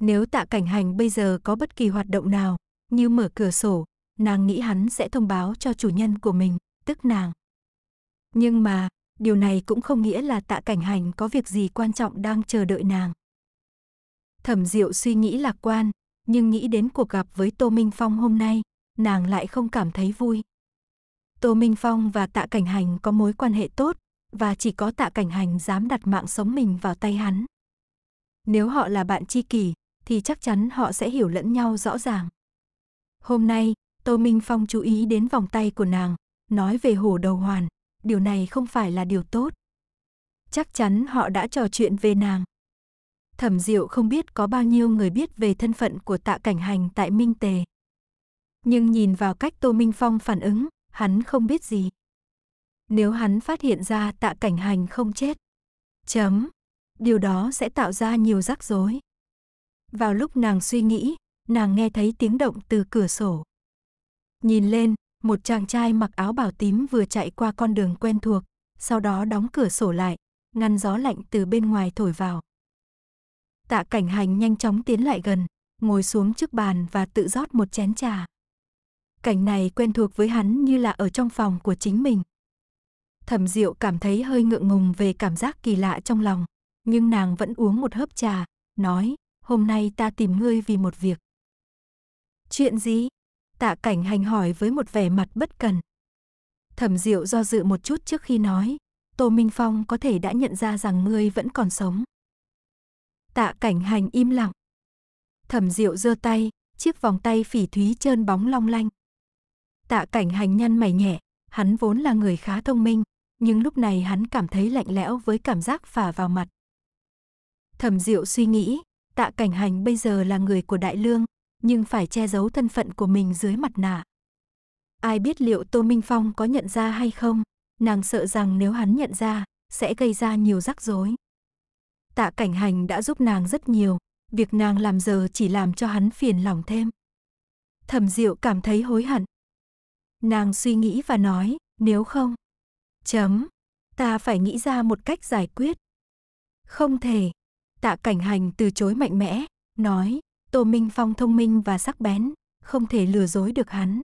Nếu tạ cảnh hành bây giờ có bất kỳ hoạt động nào, như mở cửa sổ, nàng nghĩ hắn sẽ thông báo cho chủ nhân của mình, tức nàng. Nhưng mà, điều này cũng không nghĩa là tạ cảnh hành có việc gì quan trọng đang chờ đợi nàng. Thẩm Diệu suy nghĩ lạc quan, nhưng nghĩ đến cuộc gặp với Tô Minh Phong hôm nay, nàng lại không cảm thấy vui. Tô Minh Phong và Tạ Cảnh Hành có mối quan hệ tốt, và chỉ có Tạ Cảnh Hành dám đặt mạng sống mình vào tay hắn. Nếu họ là bạn tri kỷ, thì chắc chắn họ sẽ hiểu lẫn nhau rõ ràng. Hôm nay, Tô Minh Phong chú ý đến vòng tay của nàng, nói về hổ đầu hoàn, điều này không phải là điều tốt. Chắc chắn họ đã trò chuyện về nàng. Thẩm Diệu không biết có bao nhiêu người biết về thân phận của tạ cảnh hành tại Minh Tề. Nhưng nhìn vào cách Tô Minh Phong phản ứng, hắn không biết gì. Nếu hắn phát hiện ra tạ cảnh hành không chết, chấm, điều đó sẽ tạo ra nhiều rắc rối. Vào lúc nàng suy nghĩ, nàng nghe thấy tiếng động từ cửa sổ. Nhìn lên, một chàng trai mặc áo bảo tím vừa chạy qua con đường quen thuộc, sau đó đóng cửa sổ lại, ngăn gió lạnh từ bên ngoài thổi vào. Tạ cảnh hành nhanh chóng tiến lại gần, ngồi xuống trước bàn và tự rót một chén trà. Cảnh này quen thuộc với hắn như là ở trong phòng của chính mình. Thẩm Diệu cảm thấy hơi ngượng ngùng về cảm giác kỳ lạ trong lòng, nhưng nàng vẫn uống một hớp trà, nói: hôm nay ta tìm ngươi vì một việc. Chuyện gì? Tạ cảnh hành hỏi với một vẻ mặt bất cần. Thẩm diệu do dự một chút trước khi nói, Tô Minh Phong có thể đã nhận ra rằng ngươi vẫn còn sống. Tạ cảnh hành im lặng. Thẩm diệu giơ tay, chiếc vòng tay phỉ thúy trơn bóng long lanh. Tạ cảnh hành nhăn mày nhẹ, hắn vốn là người khá thông minh, nhưng lúc này hắn cảm thấy lạnh lẽo với cảm giác phả vào mặt. Thẩm diệu suy nghĩ, Tạ Cảnh Hành bây giờ là người của Đại Lương, nhưng phải che giấu thân phận của mình dưới mặt nạ. Ai biết liệu Tô Minh Phong có nhận ra hay không, nàng sợ rằng nếu hắn nhận ra, sẽ gây ra nhiều rắc rối. Tạ Cảnh Hành đã giúp nàng rất nhiều, việc nàng làm giờ chỉ làm cho hắn phiền lòng thêm. Thẩm Diệu cảm thấy hối hận. Nàng suy nghĩ và nói, nếu không, chấm, ta phải nghĩ ra một cách giải quyết. Không thể, Tạ cảnh hành từ chối mạnh mẽ, nói, Tô Minh Phong thông minh và sắc bén, không thể lừa dối được hắn.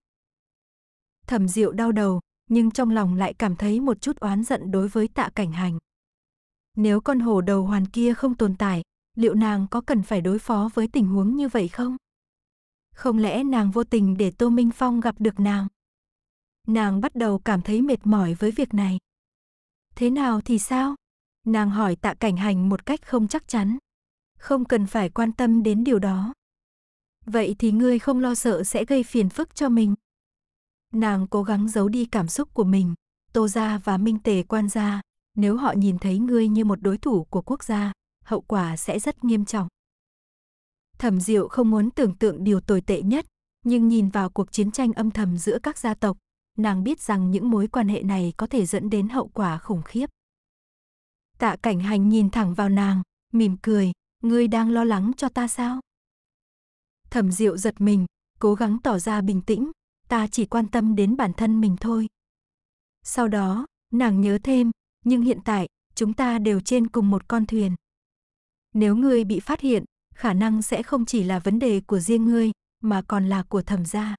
Thẩm Diệu đau đầu, nhưng trong lòng lại cảm thấy một chút oán giận đối với tạ cảnh hành. Nếu con hổ đầu hoàn kia không tồn tại, liệu nàng có cần phải đối phó với tình huống như vậy không? Không lẽ nàng vô tình để Tô Minh Phong gặp được nàng? Nàng bắt đầu cảm thấy mệt mỏi với việc này. Thế nào thì sao? Nàng hỏi tạ cảnh hành một cách không chắc chắn. Không cần phải quan tâm đến điều đó. Vậy thì ngươi không lo sợ sẽ gây phiền phức cho mình. Nàng cố gắng giấu đi cảm xúc của mình. Tô gia và Minh Tề quan gia, nếu họ nhìn thấy ngươi như một đối thủ của quốc gia, hậu quả sẽ rất nghiêm trọng. Thẩm Diệu không muốn tưởng tượng điều tồi tệ nhất, nhưng nhìn vào cuộc chiến tranh âm thầm giữa các gia tộc, nàng biết rằng những mối quan hệ này có thể dẫn đến hậu quả khủng khiếp. Tạ cảnh hành nhìn thẳng vào nàng, mỉm cười, ngươi đang lo lắng cho ta sao? Thẩm Diệu giật mình, cố gắng tỏ ra bình tĩnh, ta chỉ quan tâm đến bản thân mình thôi. Sau đó, nàng nhớ thêm, nhưng hiện tại, chúng ta đều trên cùng một con thuyền. Nếu ngươi bị phát hiện, khả năng sẽ không chỉ là vấn đề của riêng ngươi, mà còn là của thẩm gia.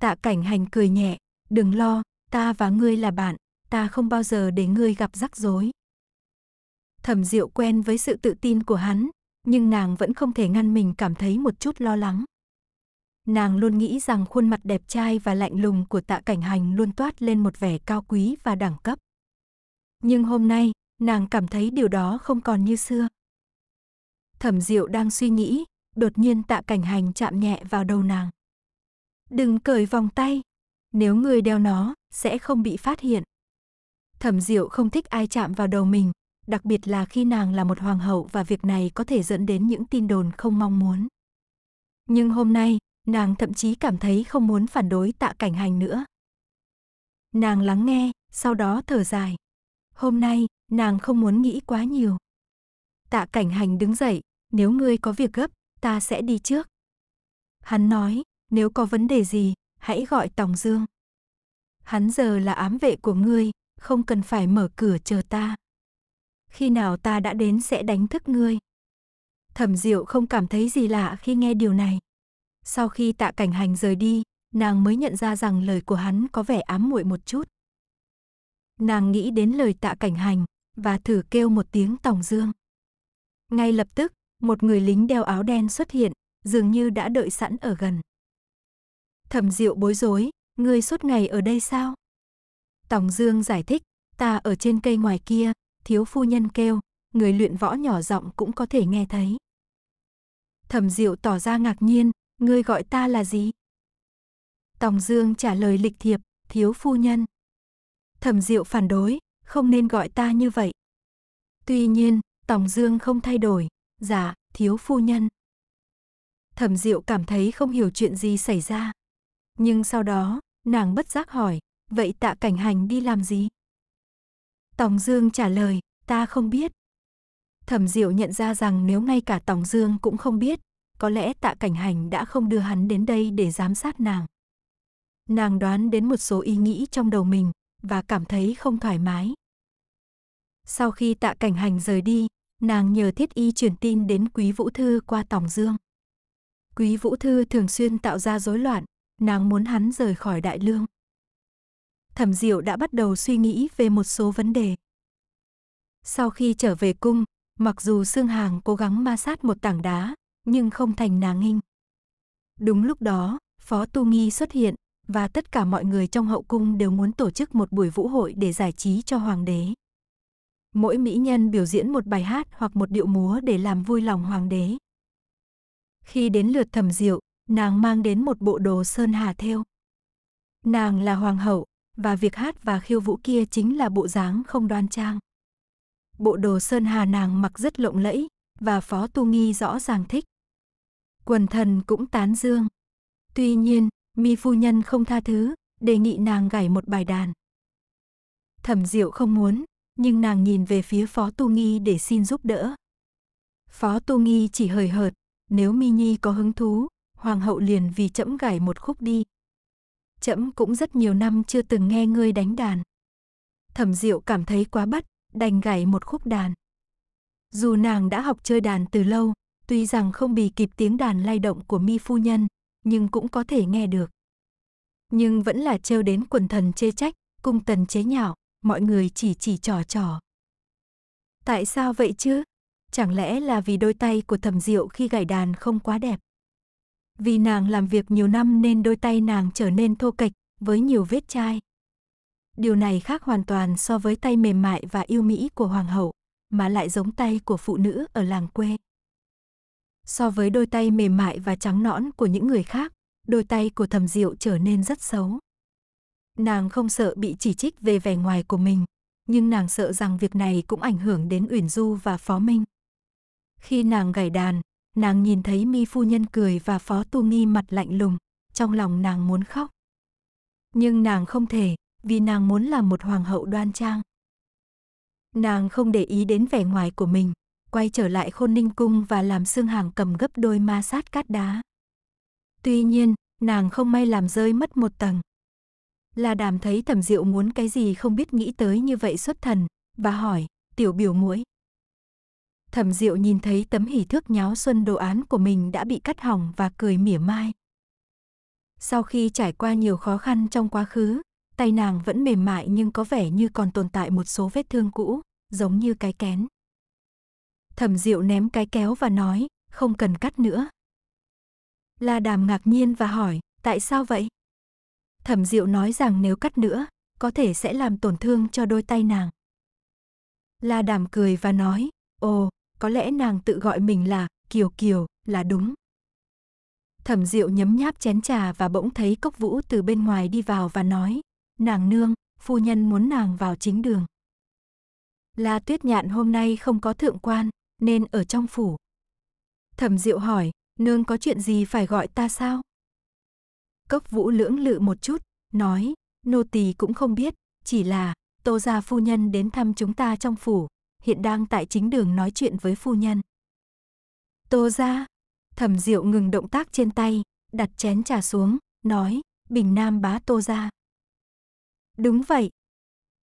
Tạ cảnh hành cười nhẹ, đừng lo, ta và ngươi là bạn, ta không bao giờ để ngươi gặp rắc rối. Thẩm Diệu quen với sự tự tin của hắn, nhưng nàng vẫn không thể ngăn mình cảm thấy một chút lo lắng. Nàng luôn nghĩ rằng khuôn mặt đẹp trai và lạnh lùng của tạ cảnh hành luôn toát lên một vẻ cao quý và đẳng cấp. Nhưng hôm nay, nàng cảm thấy điều đó không còn như xưa. Thẩm Diệu đang suy nghĩ, đột nhiên tạ cảnh hành chạm nhẹ vào đầu nàng. Đừng cởi vòng tay, nếu người đeo nó, sẽ không bị phát hiện. Thẩm Diệu không thích ai chạm vào đầu mình, đặc biệt là khi nàng là một hoàng hậu và việc này có thể dẫn đến những tin đồn không mong muốn. Nhưng hôm nay, nàng thậm chí cảm thấy không muốn phản đối tạ cảnh hành nữa. Nàng lắng nghe, sau đó thở dài. Hôm nay, nàng không muốn nghĩ quá nhiều. Tạ cảnh hành đứng dậy, nếu ngươi có việc gấp, ta sẽ đi trước. Hắn nói, nếu có vấn đề gì, hãy gọi Tòng Dương. Hắn giờ là ám vệ của ngươi, không cần phải mở cửa chờ ta khi nào ta đã đến sẽ đánh thức ngươi. Thẩm Diệu không cảm thấy gì lạ khi nghe điều này. Sau khi Tạ Cảnh Hành rời đi, nàng mới nhận ra rằng lời của hắn có vẻ ám muội một chút. Nàng nghĩ đến lời Tạ Cảnh Hành và thử kêu một tiếng Tòng Dương. Ngay lập tức, một người lính đeo áo đen xuất hiện, dường như đã đợi sẵn ở gần. Thẩm Diệu bối rối, ngươi suốt ngày ở đây sao? Tòng Dương giải thích, ta ở trên cây ngoài kia, thiếu phu nhân kêu, người luyện võ nhỏ giọng cũng có thể nghe thấy. Thẩm Diệu tỏ ra ngạc nhiên, ngươi gọi ta là gì? Tòng Dương trả lời lịch thiệp, thiếu phu nhân. Thẩm Diệu phản đối, không nên gọi ta như vậy. Tuy nhiên, Tòng Dương không thay đổi, dạ thiếu phu nhân. Thẩm Diệu cảm thấy không hiểu chuyện gì xảy ra. Nhưng sau đó, nàng bất giác hỏi, vậy tạ cảnh hành đi làm gì? Tòng Dương trả lời, ta không biết. Thẩm Diệu nhận ra rằng nếu ngay cả Tòng Dương cũng không biết, có lẽ tạ cảnh hành đã không đưa hắn đến đây để giám sát nàng. Nàng đoán đến một số ý nghĩ trong đầu mình và cảm thấy không thoải mái. Sau khi tạ cảnh hành rời đi, nàng nhờ thiết y truyền tin đến Quý Vũ Thư qua Tòng Dương. Quý Vũ Thư thường xuyên tạo ra rối loạn, nàng muốn hắn rời khỏi Đại Lương. Thẩm Diệu đã bắt đầu suy nghĩ về một số vấn đề. Sau khi trở về cung, mặc dù Sương hàng cố gắng ma sát một tảng đá, nhưng không thành nàng nghinh. Đúng lúc đó, Phó Tu Nghi xuất hiện, và tất cả mọi người trong hậu cung đều muốn tổ chức một buổi vũ hội để giải trí cho hoàng đế. Mỗi mỹ nhân biểu diễn một bài hát hoặc một điệu múa để làm vui lòng hoàng đế. Khi đến lượt thẩm diệu, nàng mang đến một bộ đồ sơn hà thêu. Nàng là hoàng hậu, và việc hát và khiêu vũ kia chính là bộ dáng không đoan trang. Bộ đồ sơn hà nàng mặc rất lộng lẫy và Phó Tu Nghi rõ ràng thích. Quần thần cũng tán dương. Tuy nhiên, mi phu nhân không tha thứ, đề nghị nàng gảy một bài đàn. Thẩm Diệu không muốn, nhưng nàng nhìn về phía Phó Tu Nghi để xin giúp đỡ. Phó Tu Nghi chỉ hời hợt, nếu Mi Nhi có hứng thú, hoàng hậu liền vì chậm gảy một khúc đi, trẫm cũng rất nhiều năm chưa từng nghe ngươi đánh đàn. Thẩm Diệu cảm thấy quá bất đành gảy một khúc đàn. Dù nàng đã học chơi đàn từ lâu, tuy rằng không bì kịp tiếng đàn lay động của mi phu nhân, nhưng cũng có thể nghe được. Nhưng vẫn là trêu đến quần thần chê trách, cung tần chế nhạo, mọi người chỉ chỉ trò trò. Tại sao vậy chứ? Chẳng lẽ là vì đôi tay của thẩm diệu khi gảy đàn không quá đẹp? Vì nàng làm việc nhiều năm nên đôi tay nàng trở nên thô kệch, với nhiều vết chai. Điều này khác hoàn toàn so với tay mềm mại và yêu mỹ của hoàng hậu, mà lại giống tay của phụ nữ ở làng quê. So với đôi tay mềm mại và trắng nõn của những người khác, đôi tay của thầm diệu trở nên rất xấu. Nàng không sợ bị chỉ trích về vẻ ngoài của mình, nhưng nàng sợ rằng việc này cũng ảnh hưởng đến Uyển Du và Phó Minh. Khi nàng gảy đàn, Nàng nhìn thấy mi phu nhân cười và phó tu nghi mặt lạnh lùng, trong lòng nàng muốn khóc. Nhưng nàng không thể, vì nàng muốn là một hoàng hậu đoan trang. Nàng không để ý đến vẻ ngoài của mình, quay trở lại khôn ninh cung và làm xương hàng cầm gấp đôi ma sát cát đá. Tuy nhiên, nàng không may làm rơi mất một tầng. Là đàm thấy thẩm diệu muốn cái gì không biết nghĩ tới như vậy xuất thần, và hỏi, tiểu biểu muội Thẩm Diệu nhìn thấy tấm hỷ thước nháo xuân đồ án của mình đã bị cắt hỏng và cười mỉa mai. Sau khi trải qua nhiều khó khăn trong quá khứ, tay nàng vẫn mềm mại nhưng có vẻ như còn tồn tại một số vết thương cũ, giống như cái kén. Thẩm Diệu ném cái kéo và nói, không cần cắt nữa. La Đàm ngạc nhiên và hỏi, tại sao vậy? Thẩm Diệu nói rằng nếu cắt nữa, có thể sẽ làm tổn thương cho đôi tay nàng. La Đàm cười và nói, ồ, có lẽ nàng tự gọi mình là Kiều Kiều, là đúng. Thẩm Diệu nhấm nháp chén trà và bỗng thấy Cốc Vũ từ bên ngoài đi vào và nói, "Nàng nương, phu nhân muốn nàng vào chính đường." La Tuyết Nhạn hôm nay không có thượng quan, nên ở trong phủ. Thẩm Diệu hỏi, "Nương có chuyện gì phải gọi ta sao?" Cốc Vũ lưỡng lự một chút, nói, "Nô tỳ cũng không biết, chỉ là Tô gia phu nhân đến thăm chúng ta trong phủ, hiện đang tại chính đường nói chuyện với phu nhân. Tô ra, thẩm diệu ngừng động tác trên tay, đặt chén trà xuống, nói, bình nam bá tô ra. Đúng vậy.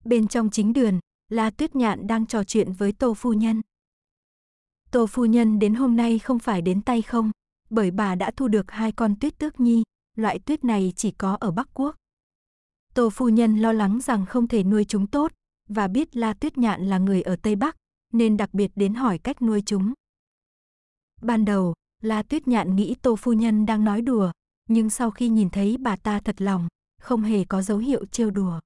Bên trong chính đường, La Tuyết Nhạn đang trò chuyện với Tô Phu Nhân. Tô Phu Nhân đến hôm nay không phải đến tay không, bởi bà đã thu được hai con tuyết tước nhi, loại tuyết này chỉ có ở Bắc Quốc. Tô Phu Nhân lo lắng rằng không thể nuôi chúng tốt, và biết La Tuyết Nhạn là người ở Tây Bắc, nên đặc biệt đến hỏi cách nuôi chúng. Ban đầu, La Tuyết Nhạn nghĩ Tô Phu Nhân đang nói đùa, nhưng sau khi nhìn thấy bà ta thật lòng, không hề có dấu hiệu trêu đùa.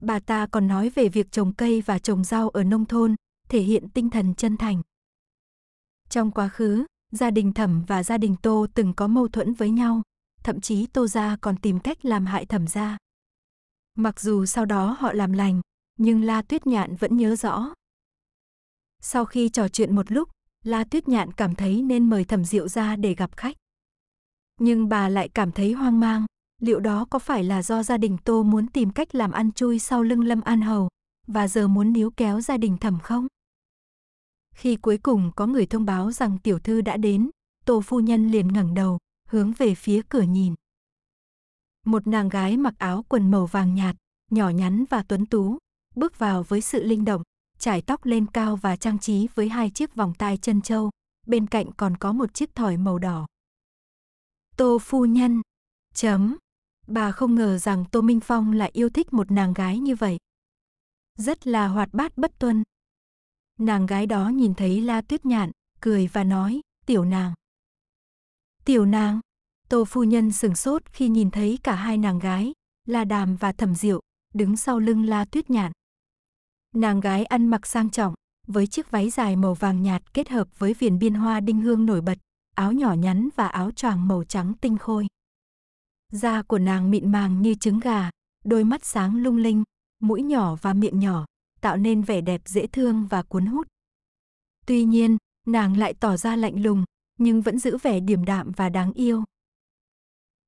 Bà ta còn nói về việc trồng cây và trồng rau ở nông thôn, thể hiện tinh thần chân thành. Trong quá khứ, gia đình Thẩm và gia đình Tô từng có mâu thuẫn với nhau, thậm chí Tô gia còn tìm cách làm hại Thẩm gia. Mặc dù sau đó họ làm lành, nhưng La Tuyết Nhạn vẫn nhớ rõ. Sau khi trò chuyện một lúc, La Tuyết Nhạn cảm thấy nên mời Thẩm Diệu ra để gặp khách. Nhưng bà lại cảm thấy hoang mang, liệu đó có phải là do gia đình Tô muốn tìm cách làm ăn chui sau lưng Lâm An Hầu, và giờ muốn níu kéo gia đình Thẩm không? Khi cuối cùng có người thông báo rằng tiểu thư đã đến, Tô phu nhân liền ngẩng đầu, hướng về phía cửa nhìn. Một nàng gái mặc áo quần màu vàng nhạt, nhỏ nhắn và tuấn tú, bước vào với sự linh động, trải tóc lên cao và trang trí với hai chiếc vòng tai chân châu, bên cạnh còn có một chiếc thỏi màu đỏ. Tô phu nhân. Chấm. Bà không ngờ rằng Tô Minh Phong lại yêu thích một nàng gái như vậy. Rất là hoạt bát bất tuân. Nàng gái đó nhìn thấy La Tuyết Nhạn, cười và nói, tiểu nàng. Tiểu nàng. Tô phu nhân sừng sốt khi nhìn thấy cả hai nàng gái, La Đàm và Thẩm Diệu, đứng sau lưng La Tuyết Nhạn. Nàng gái ăn mặc sang trọng, với chiếc váy dài màu vàng nhạt kết hợp với viền biên hoa đinh hương nổi bật, áo nhỏ nhắn và áo choàng màu trắng tinh khôi. Da của nàng mịn màng như trứng gà, đôi mắt sáng lung linh, mũi nhỏ và miệng nhỏ, tạo nên vẻ đẹp dễ thương và cuốn hút. Tuy nhiên, nàng lại tỏ ra lạnh lùng, nhưng vẫn giữ vẻ điềm đạm và đáng yêu.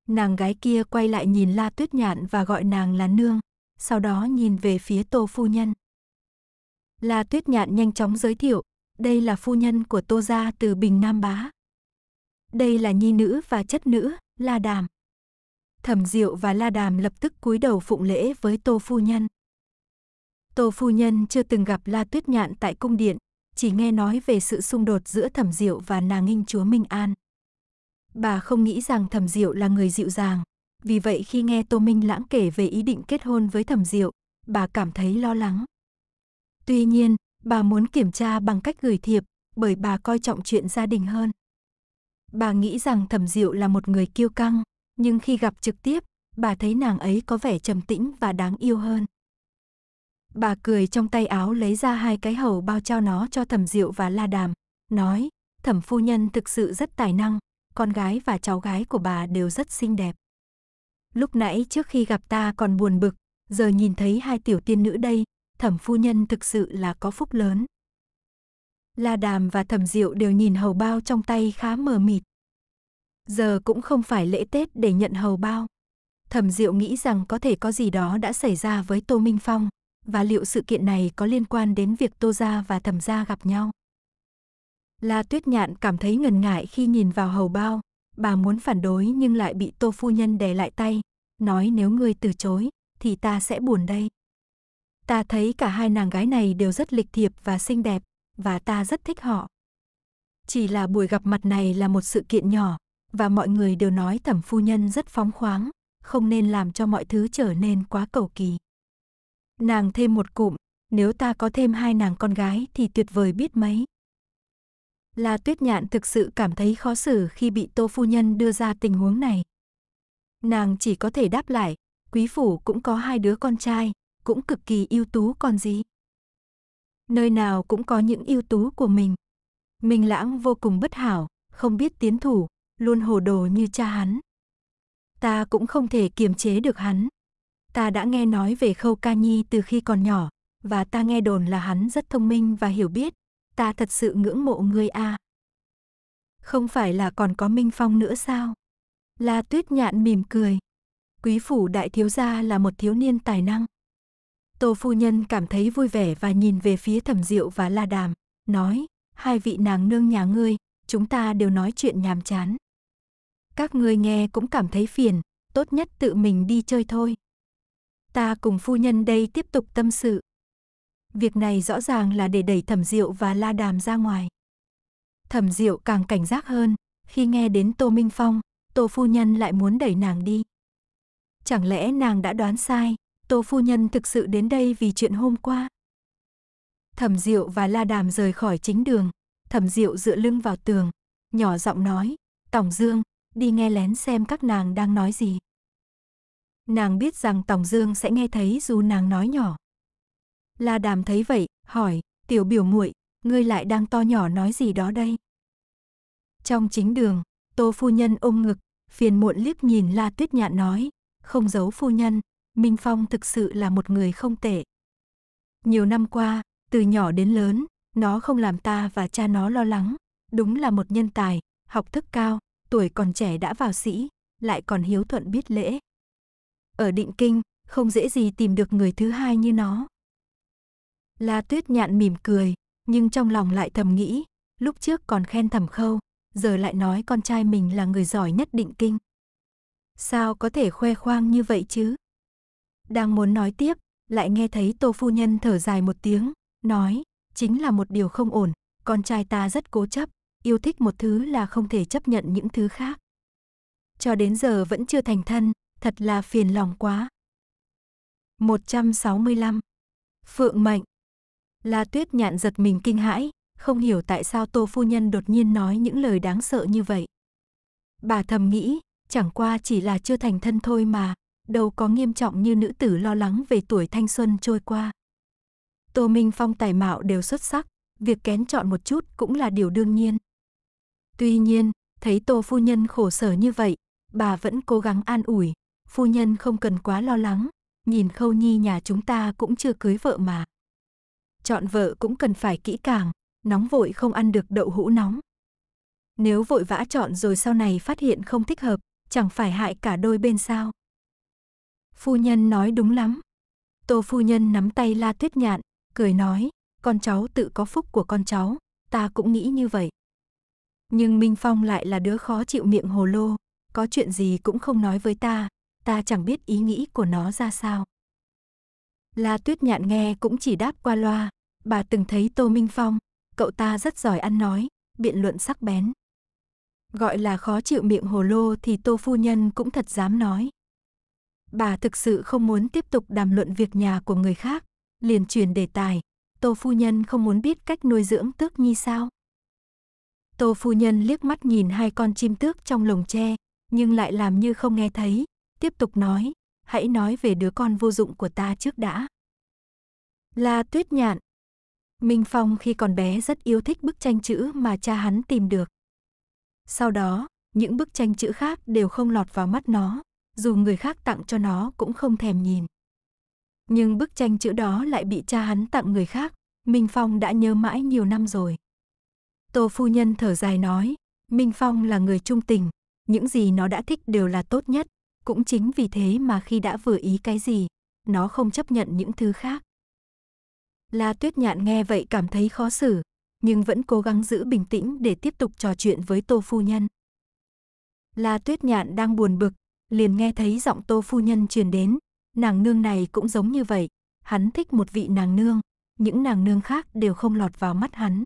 Nàng gái kia quay lại nhìn La Tuyết Nhạn và gọi nàng là nương, sau đó nhìn về phía Tô phu nhân. La Tuyết Nhạn nhanh chóng giới thiệu, đây là phu nhân của Tô Gia từ Bình Nam Bá. Đây là nhi nữ và chất nữ, La Đàm. Thẩm Diệu và La Đàm lập tức cúi đầu phụng lễ với Tô Phu Nhân. Tô Phu Nhân chưa từng gặp La Tuyết Nhạn tại cung điện, chỉ nghe nói về sự xung đột giữa Thẩm Diệu và nàng nghinh chúa Minh An. Bà không nghĩ rằng Thẩm Diệu là người dịu dàng, vì vậy khi nghe Tô Minh Lãng kể về ý định kết hôn với Thẩm Diệu, bà cảm thấy lo lắng. Tuy nhiên, bà muốn kiểm tra bằng cách gửi thiệp, bởi bà coi trọng chuyện gia đình hơn. Bà nghĩ rằng Thẩm Diệu là một người kiêu căng, nhưng khi gặp trực tiếp, bà thấy nàng ấy có vẻ trầm tĩnh và đáng yêu hơn. Bà cười trong tay áo lấy ra hai cái hầu bao trao nó cho Thẩm Diệu và La Đàm, nói, Thẩm phu nhân thực sự rất tài năng, con gái và cháu gái của bà đều rất xinh đẹp. Lúc nãy trước khi gặp ta còn buồn bực, giờ nhìn thấy hai tiểu tiên nữ đây, thẩm phu nhân thực sự là có phúc lớn. La Đàm và Thẩm Diệu đều nhìn hầu bao trong tay khá mờ mịt. Giờ cũng không phải lễ Tết để nhận hầu bao. Thẩm Diệu nghĩ rằng có thể có gì đó đã xảy ra với Tô Minh Phong, và liệu sự kiện này có liên quan đến việc Tô Gia và Thẩm Gia gặp nhau. La Tuyết Nhạn cảm thấy ngần ngại khi nhìn vào hầu bao, bà muốn phản đối nhưng lại bị Tô Phu Nhân đè lại tay, nói nếu ngươi từ chối, thì ta sẽ buồn đây. Ta thấy cả hai nàng gái này đều rất lịch thiệp và xinh đẹp, và ta rất thích họ. Chỉ là buổi gặp mặt này là một sự kiện nhỏ, và mọi người đều nói thẩm phu nhân rất phóng khoáng, không nên làm cho mọi thứ trở nên quá cầu kỳ. Nàng thêm một cụm, nếu ta có thêm hai nàng con gái thì tuyệt vời biết mấy. La Tuyết Nhạn thực sự cảm thấy khó xử khi bị Tô phu nhân đưa ra tình huống này. Nàng chỉ có thể đáp lại, quý phủ cũng có hai đứa con trai, cũng cực kỳ ưu tú còn gì. Nơi nào cũng có những ưu tú của mình. Minh Lãng vô cùng bất hảo, không biết tiến thủ, luôn hồ đồ như cha hắn. Ta cũng không thể kiềm chế được hắn. Ta đã nghe nói về Khâu Ca Nhi từ khi còn nhỏ, và ta nghe đồn là hắn rất thông minh và hiểu biết. Ta thật sự ngưỡng mộ người a. À. Không phải là còn có Minh Phong nữa sao? La Tuyết Nhạn mỉm cười. Quý phủ đại thiếu gia là một thiếu niên tài năng. Tô phu nhân cảm thấy vui vẻ và nhìn về phía thẩm diệu và la đàm, nói, hai vị nàng nương nhà ngươi, chúng ta đều nói chuyện nhàm chán. Các ngươi nghe cũng cảm thấy phiền, tốt nhất tự mình đi chơi thôi. Ta cùng phu nhân đây tiếp tục tâm sự. Việc này rõ ràng là để đẩy thẩm diệu và la đàm ra ngoài. Thẩm diệu càng cảnh giác hơn, khi nghe đến Tô Minh Phong, Tô Phu Nhân lại muốn đẩy nàng đi. Chẳng lẽ nàng đã đoán sai, Tô phu nhân thực sự đến đây vì chuyện hôm qua. Thẩm Diệu và La Đàm rời khỏi chính đường, Thẩm Diệu dựa lưng vào tường, nhỏ giọng nói, "Tổng Dương, đi nghe lén xem các nàng đang nói gì." Nàng biết rằng Tổng Dương sẽ nghe thấy dù nàng nói nhỏ. La Đàm thấy vậy, hỏi, "Tiểu biểu muội, ngươi lại đang to nhỏ nói gì đó đây?" Trong chính đường, Tô phu nhân ôm ngực, phiền muộn liếc nhìn La Tuyết Nhạn nói, "Không giấu phu nhân, Minh Phong thực sự là một người không tệ. Nhiều năm qua, từ nhỏ đến lớn, nó không làm ta và cha nó lo lắng. Đúng là một nhân tài, học thức cao, tuổi còn trẻ đã vào sĩ, lại còn hiếu thuận biết lễ. Ở định kinh, không dễ gì tìm được người thứ hai như nó. La tuyết nhạn mỉm cười, nhưng trong lòng lại thầm nghĩ, lúc trước còn khen thầm khâu, giờ lại nói con trai mình là người giỏi nhất định kinh. Sao có thể khoe khoang như vậy chứ? Đang muốn nói tiếp, lại nghe thấy Tô Phu Nhân thở dài một tiếng, nói, chính là một điều không ổn, con trai ta rất cố chấp, yêu thích một thứ là không thể chấp nhận những thứ khác. Cho đến giờ vẫn chưa thành thân, thật là phiền lòng quá. 165. Phượng mệnh. La Tuyết Nhạn giật mình kinh hãi, không hiểu tại sao Tô phu nhân đột nhiên nói những lời đáng sợ như vậy. Bà thầm nghĩ, chẳng qua chỉ là chưa thành thân thôi mà, đâu có nghiêm trọng như nữ tử lo lắng về tuổi thanh xuân trôi qua. Tô Minh Phong tài mạo đều xuất sắc, việc kén chọn một chút cũng là điều đương nhiên. Tuy nhiên, thấy Tô phu nhân khổ sở như vậy, bà vẫn cố gắng an ủi, phu nhân không cần quá lo lắng, nhìn Khâu Nhi nhà chúng ta cũng chưa cưới vợ mà. Chọn vợ cũng cần phải kỹ càng, nóng vội không ăn được đậu hũ nóng. Nếu vội vã chọn rồi sau này phát hiện không thích hợp, chẳng phải hại cả đôi bên sao? Phu nhân nói đúng lắm. Tô phu nhân nắm tay La Tuyết Nhạn, cười nói, con cháu tự có phúc của con cháu, ta cũng nghĩ như vậy. Nhưng Minh Phong lại là đứa khó chịu miệng hồ lô, có chuyện gì cũng không nói với ta, ta chẳng biết ý nghĩ của nó ra sao. La Tuyết Nhạn nghe cũng chỉ đáp qua loa, bà từng thấy Tô Minh Phong, cậu ta rất giỏi ăn nói, biện luận sắc bén. Gọi là khó chịu miệng hồ lô thì Tô Phu Nhân cũng thật dám nói. Bà thực sự không muốn tiếp tục đàm luận việc nhà của người khác, liền chuyển đề tài. Tô phu nhân không muốn biết cách nuôi dưỡng tước nhi sao? Tô phu nhân liếc mắt nhìn hai con chim tước trong lồng tre, nhưng lại làm như không nghe thấy, tiếp tục nói, hãy nói về đứa con vô dụng của ta trước đã. Là tuyết nhạn. Minh Phong khi còn bé rất yêu thích bức tranh chữ mà cha hắn tìm được. Sau đó, những bức tranh chữ khác đều không lọt vào mắt nó dù người khác tặng cho nó cũng không thèm nhìn. Nhưng bức tranh chữ đó lại bị cha hắn tặng người khác, Minh Phong đã nhớ mãi nhiều năm rồi. Tô phu nhân thở dài nói, Minh Phong là người trung tình, những gì nó đã thích đều là tốt nhất, cũng chính vì thế mà khi đã vừa ý cái gì, nó không chấp nhận những thứ khác. La Tuyết Nhạn nghe vậy cảm thấy khó xử, nhưng vẫn cố gắng giữ bình tĩnh để tiếp tục trò chuyện với Tô phu nhân. La Tuyết Nhạn đang buồn bực, liền nghe thấy giọng tô phu nhân truyền đến, nàng nương này cũng giống như vậy, hắn thích một vị nàng nương, những nàng nương khác đều không lọt vào mắt hắn.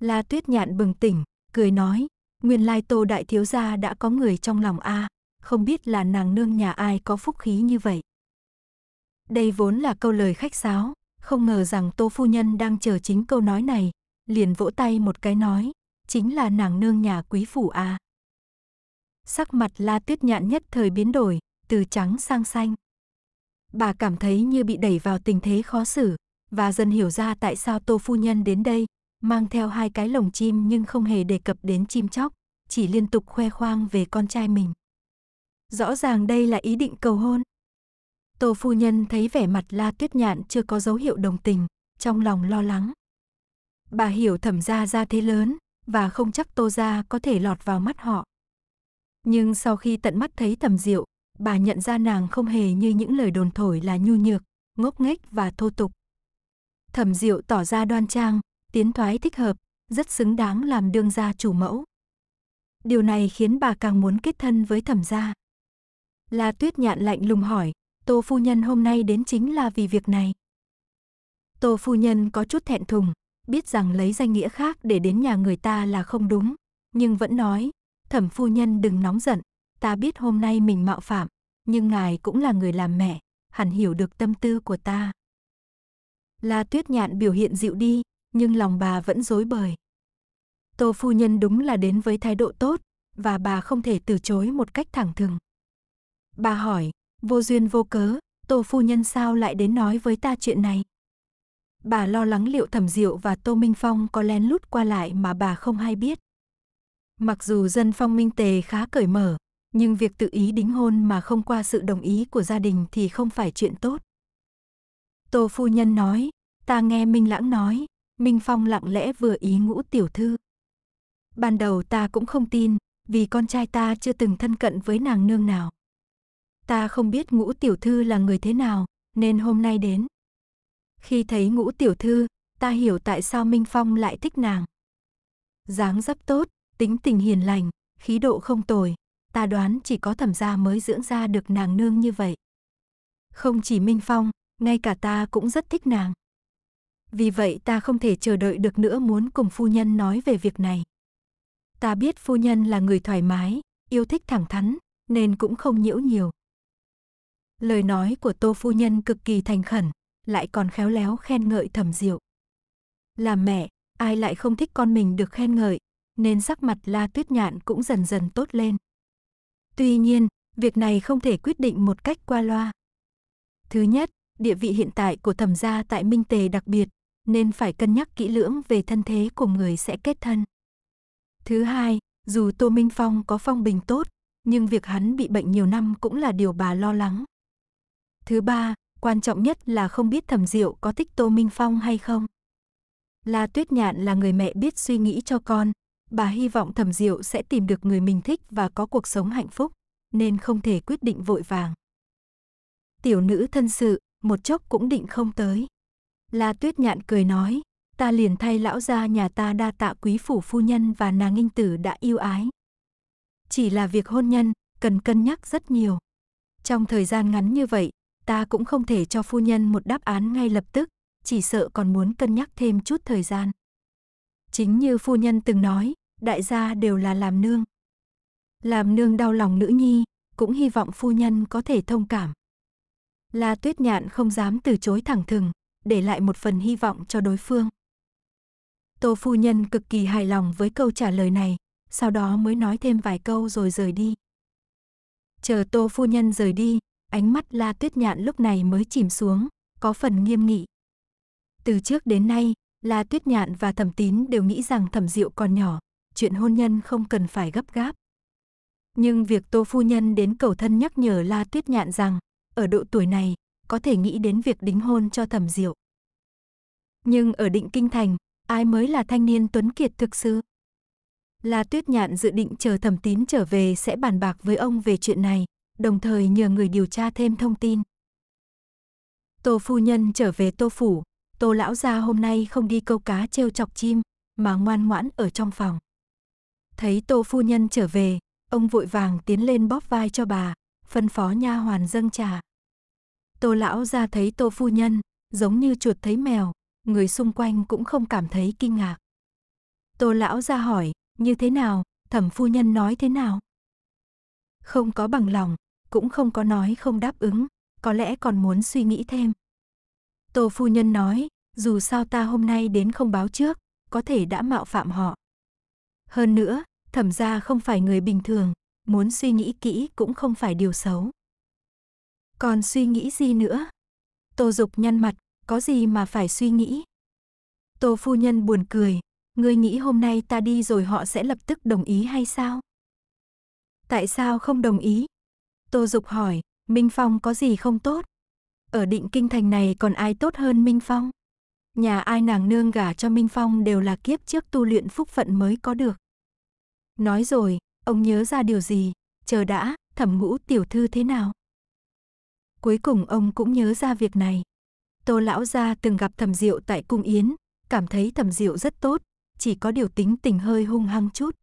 La tuyết nhạn bừng tỉnh, cười nói, nguyên lai tô đại thiếu gia đã có người trong lòng a à, không biết là nàng nương nhà ai có phúc khí như vậy. Đây vốn là câu lời khách sáo, không ngờ rằng tô phu nhân đang chờ chính câu nói này, liền vỗ tay một cái nói, chính là nàng nương nhà quý phủ a à sắc mặt La Tuyết Nhạn nhất thời biến đổi, từ trắng sang xanh. Bà cảm thấy như bị đẩy vào tình thế khó xử, và dần hiểu ra tại sao Tô Phu Nhân đến đây, mang theo hai cái lồng chim nhưng không hề đề cập đến chim chóc, chỉ liên tục khoe khoang về con trai mình. Rõ ràng đây là ý định cầu hôn. Tô Phu Nhân thấy vẻ mặt La Tuyết Nhạn chưa có dấu hiệu đồng tình, trong lòng lo lắng. Bà hiểu thẩm gia ra thế lớn, và không chắc Tô Gia có thể lọt vào mắt họ. Nhưng sau khi tận mắt thấy thẩm diệu, bà nhận ra nàng không hề như những lời đồn thổi là nhu nhược, ngốc nghếch và thô tục. Thẩm diệu tỏ ra đoan trang, tiến thoái thích hợp, rất xứng đáng làm đương gia chủ mẫu. Điều này khiến bà càng muốn kết thân với thẩm gia. La tuyết nhạn lạnh lùng hỏi, tô phu nhân hôm nay đến chính là vì việc này. Tô phu nhân có chút thẹn thùng, biết rằng lấy danh nghĩa khác để đến nhà người ta là không đúng, nhưng vẫn nói, Thẩm phu nhân đừng nóng giận, ta biết hôm nay mình mạo phạm, nhưng ngài cũng là người làm mẹ, hẳn hiểu được tâm tư của ta. La tuyết nhạn biểu hiện dịu đi, nhưng lòng bà vẫn dối bời. Tô phu nhân đúng là đến với thái độ tốt, và bà không thể từ chối một cách thẳng thừng. Bà hỏi, vô duyên vô cớ, tô phu nhân sao lại đến nói với ta chuyện này? Bà lo lắng liệu thẩm diệu và tô minh phong có len lút qua lại mà bà không hay biết. Mặc dù dân phong minh tề khá cởi mở, nhưng việc tự ý đính hôn mà không qua sự đồng ý của gia đình thì không phải chuyện tốt. Tô phu nhân nói, ta nghe Minh Lãng nói, Minh Phong lặng lẽ vừa ý ngũ tiểu thư. Ban đầu ta cũng không tin, vì con trai ta chưa từng thân cận với nàng nương nào. Ta không biết ngũ tiểu thư là người thế nào, nên hôm nay đến. Khi thấy ngũ tiểu thư, ta hiểu tại sao Minh Phong lại thích nàng. dáng dấp tốt, tính tình hiền lành, khí độ không tồi, ta đoán chỉ có thẩm gia mới dưỡng ra được nàng nương như vậy. Không chỉ Minh Phong, ngay cả ta cũng rất thích nàng. Vì vậy ta không thể chờ đợi được nữa muốn cùng phu nhân nói về việc này. Ta biết phu nhân là người thoải mái, yêu thích thẳng thắn, nên cũng không nhiễu nhiều. Lời nói của Tô phu nhân cực kỳ thành khẩn, lại còn khéo léo khen ngợi Thẩm Diệu. Là mẹ, ai lại không thích con mình được khen ngợi, nên sắc mặt La Tuyết Nhạn cũng dần dần tốt lên. Tuy nhiên, việc này không thể quyết định một cách qua loa. Thứ nhất, địa vị hiện tại của thẩm gia tại Minh Tề đặc biệt, nên phải cân nhắc kỹ lưỡng về thân thế của người sẽ kết thân. Thứ hai, dù Tô Minh Phong có phong bình tốt, nhưng việc hắn bị bệnh nhiều năm cũng là điều bà lo lắng. Thứ ba, quan trọng nhất là không biết thẩm diệu có thích Tô Minh Phong hay không. La Tuyết Nhạn là người mẹ biết suy nghĩ cho con, bà hy vọng Thẩm Diệu sẽ tìm được người mình thích và có cuộc sống hạnh phúc, nên không thể quyết định vội vàng. Tiểu nữ thân sự, một chốc cũng định không tới. La Tuyết Nhạn cười nói, ta liền thay lão gia nhà ta đa tạ quý phủ phu nhân và nàng nghinh tử đã yêu ái. Chỉ là việc hôn nhân, cần cân nhắc rất nhiều. Trong thời gian ngắn như vậy, ta cũng không thể cho phu nhân một đáp án ngay lập tức, chỉ sợ còn muốn cân nhắc thêm chút thời gian. Chính như phu nhân từng nói, đại gia đều là làm nương. Làm nương đau lòng nữ nhi, cũng hy vọng phu nhân có thể thông cảm. La Tuyết Nhạn không dám từ chối thẳng thừng, để lại một phần hy vọng cho đối phương. Tô phu nhân cực kỳ hài lòng với câu trả lời này, sau đó mới nói thêm vài câu rồi rời đi. Chờ Tô phu nhân rời đi, ánh mắt La Tuyết Nhạn lúc này mới chìm xuống, có phần nghiêm nghị. Từ trước đến nay, La Tuyết Nhạn và Thẩm Tín đều nghĩ rằng Thẩm Diệu còn nhỏ, chuyện hôn nhân không cần phải gấp gáp. Nhưng việc Tô Phu Nhân đến cầu thân nhắc nhở La Tuyết Nhạn rằng, ở độ tuổi này, có thể nghĩ đến việc đính hôn cho Thẩm Diệu. Nhưng ở định kinh thành, ai mới là thanh niên tuấn kiệt thực sự? La Tuyết Nhạn dự định chờ Thẩm Tín trở về sẽ bàn bạc với ông về chuyện này, đồng thời nhờ người điều tra thêm thông tin. Tô Phu Nhân trở về Tô Phủ, Tô lão gia hôm nay không đi câu cá trêu chọc chim, mà ngoan ngoãn ở trong phòng. Thấy Tô phu nhân trở về, ông vội vàng tiến lên bóp vai cho bà, phân phó nha hoàn dâng trà. Tô lão gia thấy Tô phu nhân, giống như chuột thấy mèo, người xung quanh cũng không cảm thấy kinh ngạc. Tô lão gia hỏi, như thế nào, thẩm phu nhân nói thế nào? Không có bằng lòng, cũng không có nói không đáp ứng, có lẽ còn muốn suy nghĩ thêm, Tô phu nhân nói, dù sao ta hôm nay đến không báo trước, có thể đã mạo phạm họ. Hơn nữa, thẩm gia không phải người bình thường, muốn suy nghĩ kỹ cũng không phải điều xấu. Còn suy nghĩ gì nữa? Tô Dục nhăn mặt, có gì mà phải suy nghĩ? Tô phu nhân buồn cười, ngươi nghĩ hôm nay ta đi rồi họ sẽ lập tức đồng ý hay sao? Tại sao không đồng ý? Tô Dục hỏi, Minh Phong có gì không tốt? Ở định kinh thành này còn ai tốt hơn Minh Phong? Nhà ai nàng nương gả cho Minh Phong đều là kiếp trước tu luyện phúc phận mới có được. Nói rồi, ông nhớ ra điều gì, chờ đã, thẩm ngũ tiểu thư thế nào? Cuối cùng ông cũng nhớ ra việc này. Tô lão gia từng gặp thẩm diệu tại cung yến, cảm thấy thẩm diệu rất tốt, chỉ có điều tính tình hơi hung hăng chút.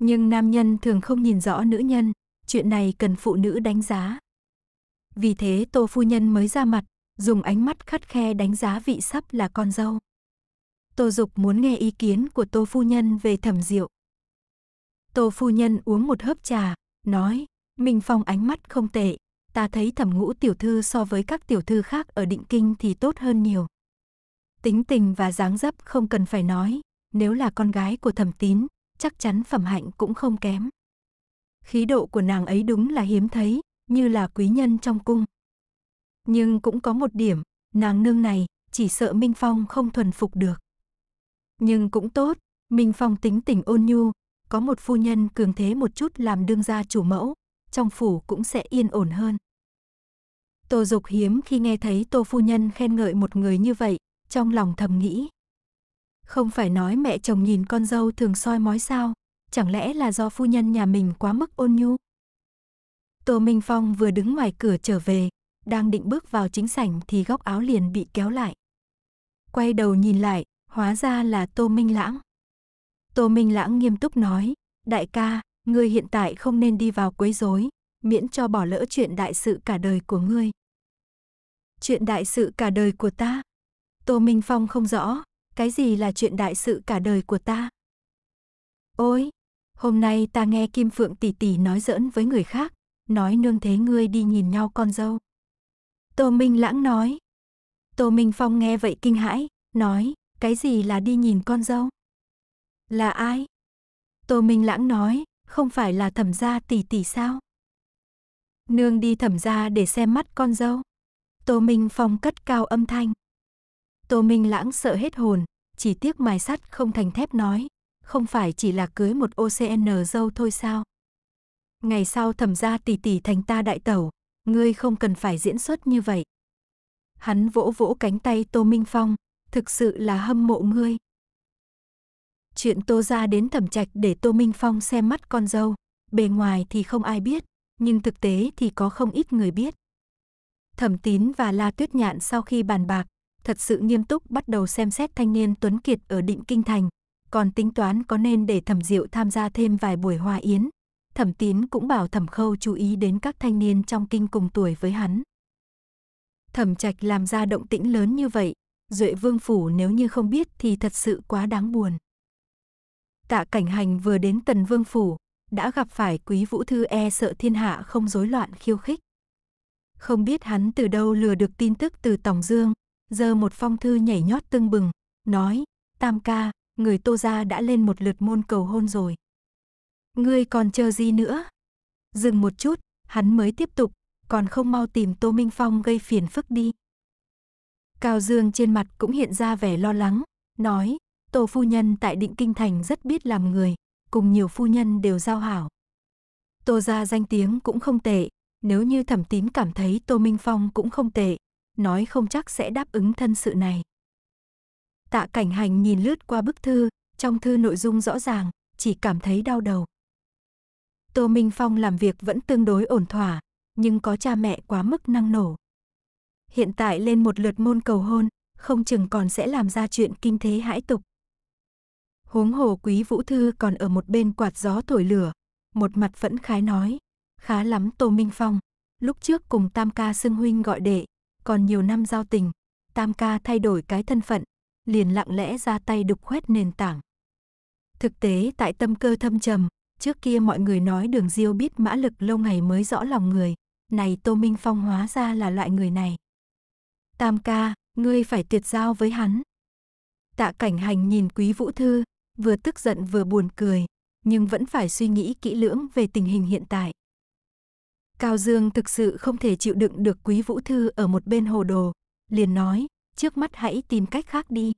Nhưng nam nhân thường không nhìn rõ nữ nhân, chuyện này cần phụ nữ đánh giá. Vì thế Tô Phu Nhân mới ra mặt, dùng ánh mắt khắt khe đánh giá vị sắp là con dâu. Tô Dục muốn nghe ý kiến của Tô Phu Nhân về thẩm rượu. Tô Phu Nhân uống một hớp trà, nói, Minh Phong ánh mắt không tệ, ta thấy thẩm ngũ tiểu thư so với các tiểu thư khác ở định kinh thì tốt hơn nhiều. Tính tình và dáng dấp không cần phải nói, nếu là con gái của thẩm tín, chắc chắn phẩm hạnh cũng không kém. Khí độ của nàng ấy đúng là hiếm thấy, như là quý nhân trong cung. Nhưng cũng có một điểm, nàng nương này chỉ sợ Minh Phong không thuần phục được. Nhưng cũng tốt, Minh Phong tính tình ôn nhu, có một phu nhân cường thế một chút làm đương gia chủ mẫu, trong phủ cũng sẽ yên ổn hơn. Tô Dục hiếm khi nghe thấy Tô phu nhân khen ngợi một người như vậy, trong lòng thầm nghĩ. Không phải nói mẹ chồng nhìn con dâu thường soi mói sao, chẳng lẽ là do phu nhân nhà mình quá mức ôn nhu? Tô Minh Phong vừa đứng ngoài cửa trở về, đang định bước vào chính sảnh thì góc áo liền bị kéo lại. Quay đầu nhìn lại, hóa ra là Tô Minh Lãng. Tô Minh Lãng nghiêm túc nói, đại ca, ngươi hiện tại không nên đi vào quấy rối, miễn cho bỏ lỡ chuyện đại sự cả đời của ngươi. Chuyện đại sự cả đời của ta? Tô Minh Phong không rõ, cái gì là chuyện đại sự cả đời của ta? Ôi, hôm nay ta nghe Kim Phượng tỷ tỷ nói giỡn với người khác, nói nương thế ngươi đi nhìn nhau con dâu. Tô Minh Lãng nói. Tô Minh Phong nghe vậy kinh hãi, nói, cái gì là đi nhìn con dâu? Là ai? Tô Minh Lãng nói, không phải là thẩm gia tỷ tỷ sao? Nương đi thẩm gia để xem mắt con dâu. Tô Minh Phong cất cao âm thanh. Tô Minh Lãng sợ hết hồn, chỉ tiếc mài sắt không thành thép nói, không phải chỉ là cưới một OCN dâu thôi sao? Ngày sau thẩm gia tỷ tỷ thành ta đại tẩu, ngươi không cần phải diễn xuất như vậy. Hắn vỗ vỗ cánh tay Tô Minh Phong, thực sự là hâm mộ ngươi. Chuyện Tô gia đến thẩm trạch để Tô Minh Phong xem mắt con dâu, bề ngoài thì không ai biết, nhưng thực tế thì có không ít người biết. Thẩm Tín và La Tuyết Nhạn sau khi bàn bạc, thật sự nghiêm túc bắt đầu xem xét thanh niên Tuấn Kiệt ở Định Kinh Thành, còn tính toán có nên để Thẩm Diệu tham gia thêm vài buổi hòa yến thẩm tín cũng bảo thẩm khâu chú ý đến các thanh niên trong kinh cùng tuổi với hắn. Thẩm trạch làm ra động tĩnh lớn như vậy, Duệ Vương Phủ nếu như không biết thì thật sự quá đáng buồn. Tạ cảnh hành vừa đến Tần Vương Phủ, đã gặp phải quý vũ thư e sợ thiên hạ không rối loạn khiêu khích. Không biết hắn từ đâu lừa được tin tức từ Tổng Dương, giờ một phong thư nhảy nhót tưng bừng, nói, Tam ca, người tô gia đã lên một lượt môn cầu hôn rồi. Ngươi còn chờ gì nữa? Dừng một chút, hắn mới tiếp tục, còn không mau tìm Tô Minh Phong gây phiền phức đi. Cao Dương trên mặt cũng hiện ra vẻ lo lắng, nói, Tô Phu Nhân tại định kinh thành rất biết làm người, cùng nhiều phu nhân đều giao hảo. Tô ra danh tiếng cũng không tệ, nếu như thẩm tín cảm thấy Tô Minh Phong cũng không tệ, nói không chắc sẽ đáp ứng thân sự này. Tạ cảnh hành nhìn lướt qua bức thư, trong thư nội dung rõ ràng, chỉ cảm thấy đau đầu. Tô Minh Phong làm việc vẫn tương đối ổn thỏa, nhưng có cha mẹ quá mức năng nổ. Hiện tại lên một lượt môn cầu hôn, không chừng còn sẽ làm ra chuyện kinh thế hãi tục. Huống hồ quý vũ thư còn ở một bên quạt gió thổi lửa, một mặt vẫn khái nói, khá lắm Tô Minh Phong, lúc trước cùng Tam ca xưng huynh gọi đệ, còn nhiều năm giao tình, Tam ca thay đổi cái thân phận, liền lặng lẽ ra tay đục khoét nền tảng. Thực tế tại tâm cơ thâm trầm, Trước kia mọi người nói đường diêu biết mã lực lâu ngày mới rõ lòng người, này Tô Minh Phong hóa ra là loại người này. Tam ca, ngươi phải tuyệt giao với hắn. Tạ cảnh hành nhìn quý vũ thư, vừa tức giận vừa buồn cười, nhưng vẫn phải suy nghĩ kỹ lưỡng về tình hình hiện tại. Cao Dương thực sự không thể chịu đựng được quý vũ thư ở một bên hồ đồ, liền nói, trước mắt hãy tìm cách khác đi.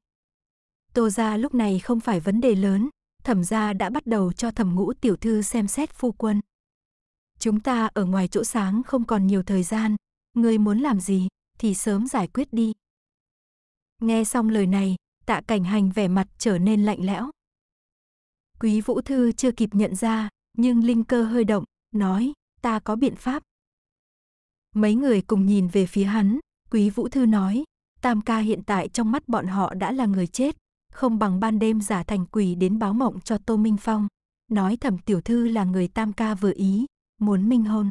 Tô ra lúc này không phải vấn đề lớn, thẩm gia đã bắt đầu cho thẩm ngũ tiểu thư xem xét phu quân. Chúng ta ở ngoài chỗ sáng không còn nhiều thời gian, ngươi muốn làm gì thì sớm giải quyết đi. Nghe xong lời này, tạ cảnh hành vẻ mặt trở nên lạnh lẽo. Quý vũ thư chưa kịp nhận ra, nhưng linh cơ hơi động, nói, ta có biện pháp. Mấy người cùng nhìn về phía hắn, quý vũ thư nói, tam ca hiện tại trong mắt bọn họ đã là người chết, không bằng ban đêm giả thành quỷ đến báo mộng cho Tô Minh Phong, nói thẩm tiểu thư là người tam ca vừa ý, muốn minh hôn.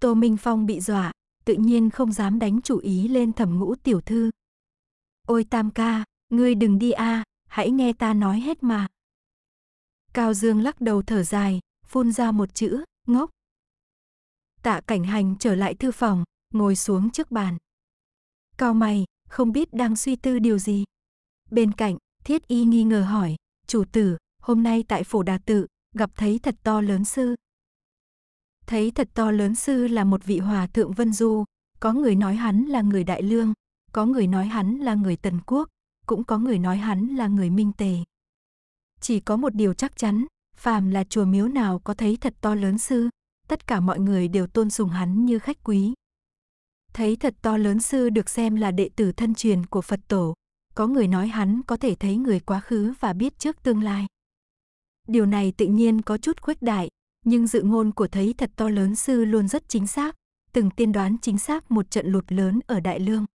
Tô Minh Phong bị dọa, tự nhiên không dám đánh chủ ý lên thẩm ngũ tiểu thư. Ôi tam ca, ngươi đừng đi a, à, hãy nghe ta nói hết mà. Cao Dương lắc đầu thở dài, phun ra một chữ, ngốc. Tạ cảnh hành trở lại thư phòng, ngồi xuống trước bàn. Cao mày, không biết đang suy tư điều gì. Bên cạnh, thiết y nghi ngờ hỏi, chủ tử, hôm nay tại phổ đà tự, gặp thấy thật to lớn sư. Thấy thật to lớn sư là một vị hòa thượng Vân Du, có người nói hắn là người Đại Lương, có người nói hắn là người Tần Quốc, cũng có người nói hắn là người Minh Tề. Chỉ có một điều chắc chắn, phàm là chùa miếu nào có thấy thật to lớn sư, tất cả mọi người đều tôn sùng hắn như khách quý. Thấy thật to lớn sư được xem là đệ tử thân truyền của Phật tổ, có người nói hắn có thể thấy người quá khứ và biết trước tương lai. Điều này tự nhiên có chút khuếch đại, nhưng dự ngôn của thấy thật to lớn sư luôn rất chính xác, từng tiên đoán chính xác một trận lụt lớn ở Đại Lương.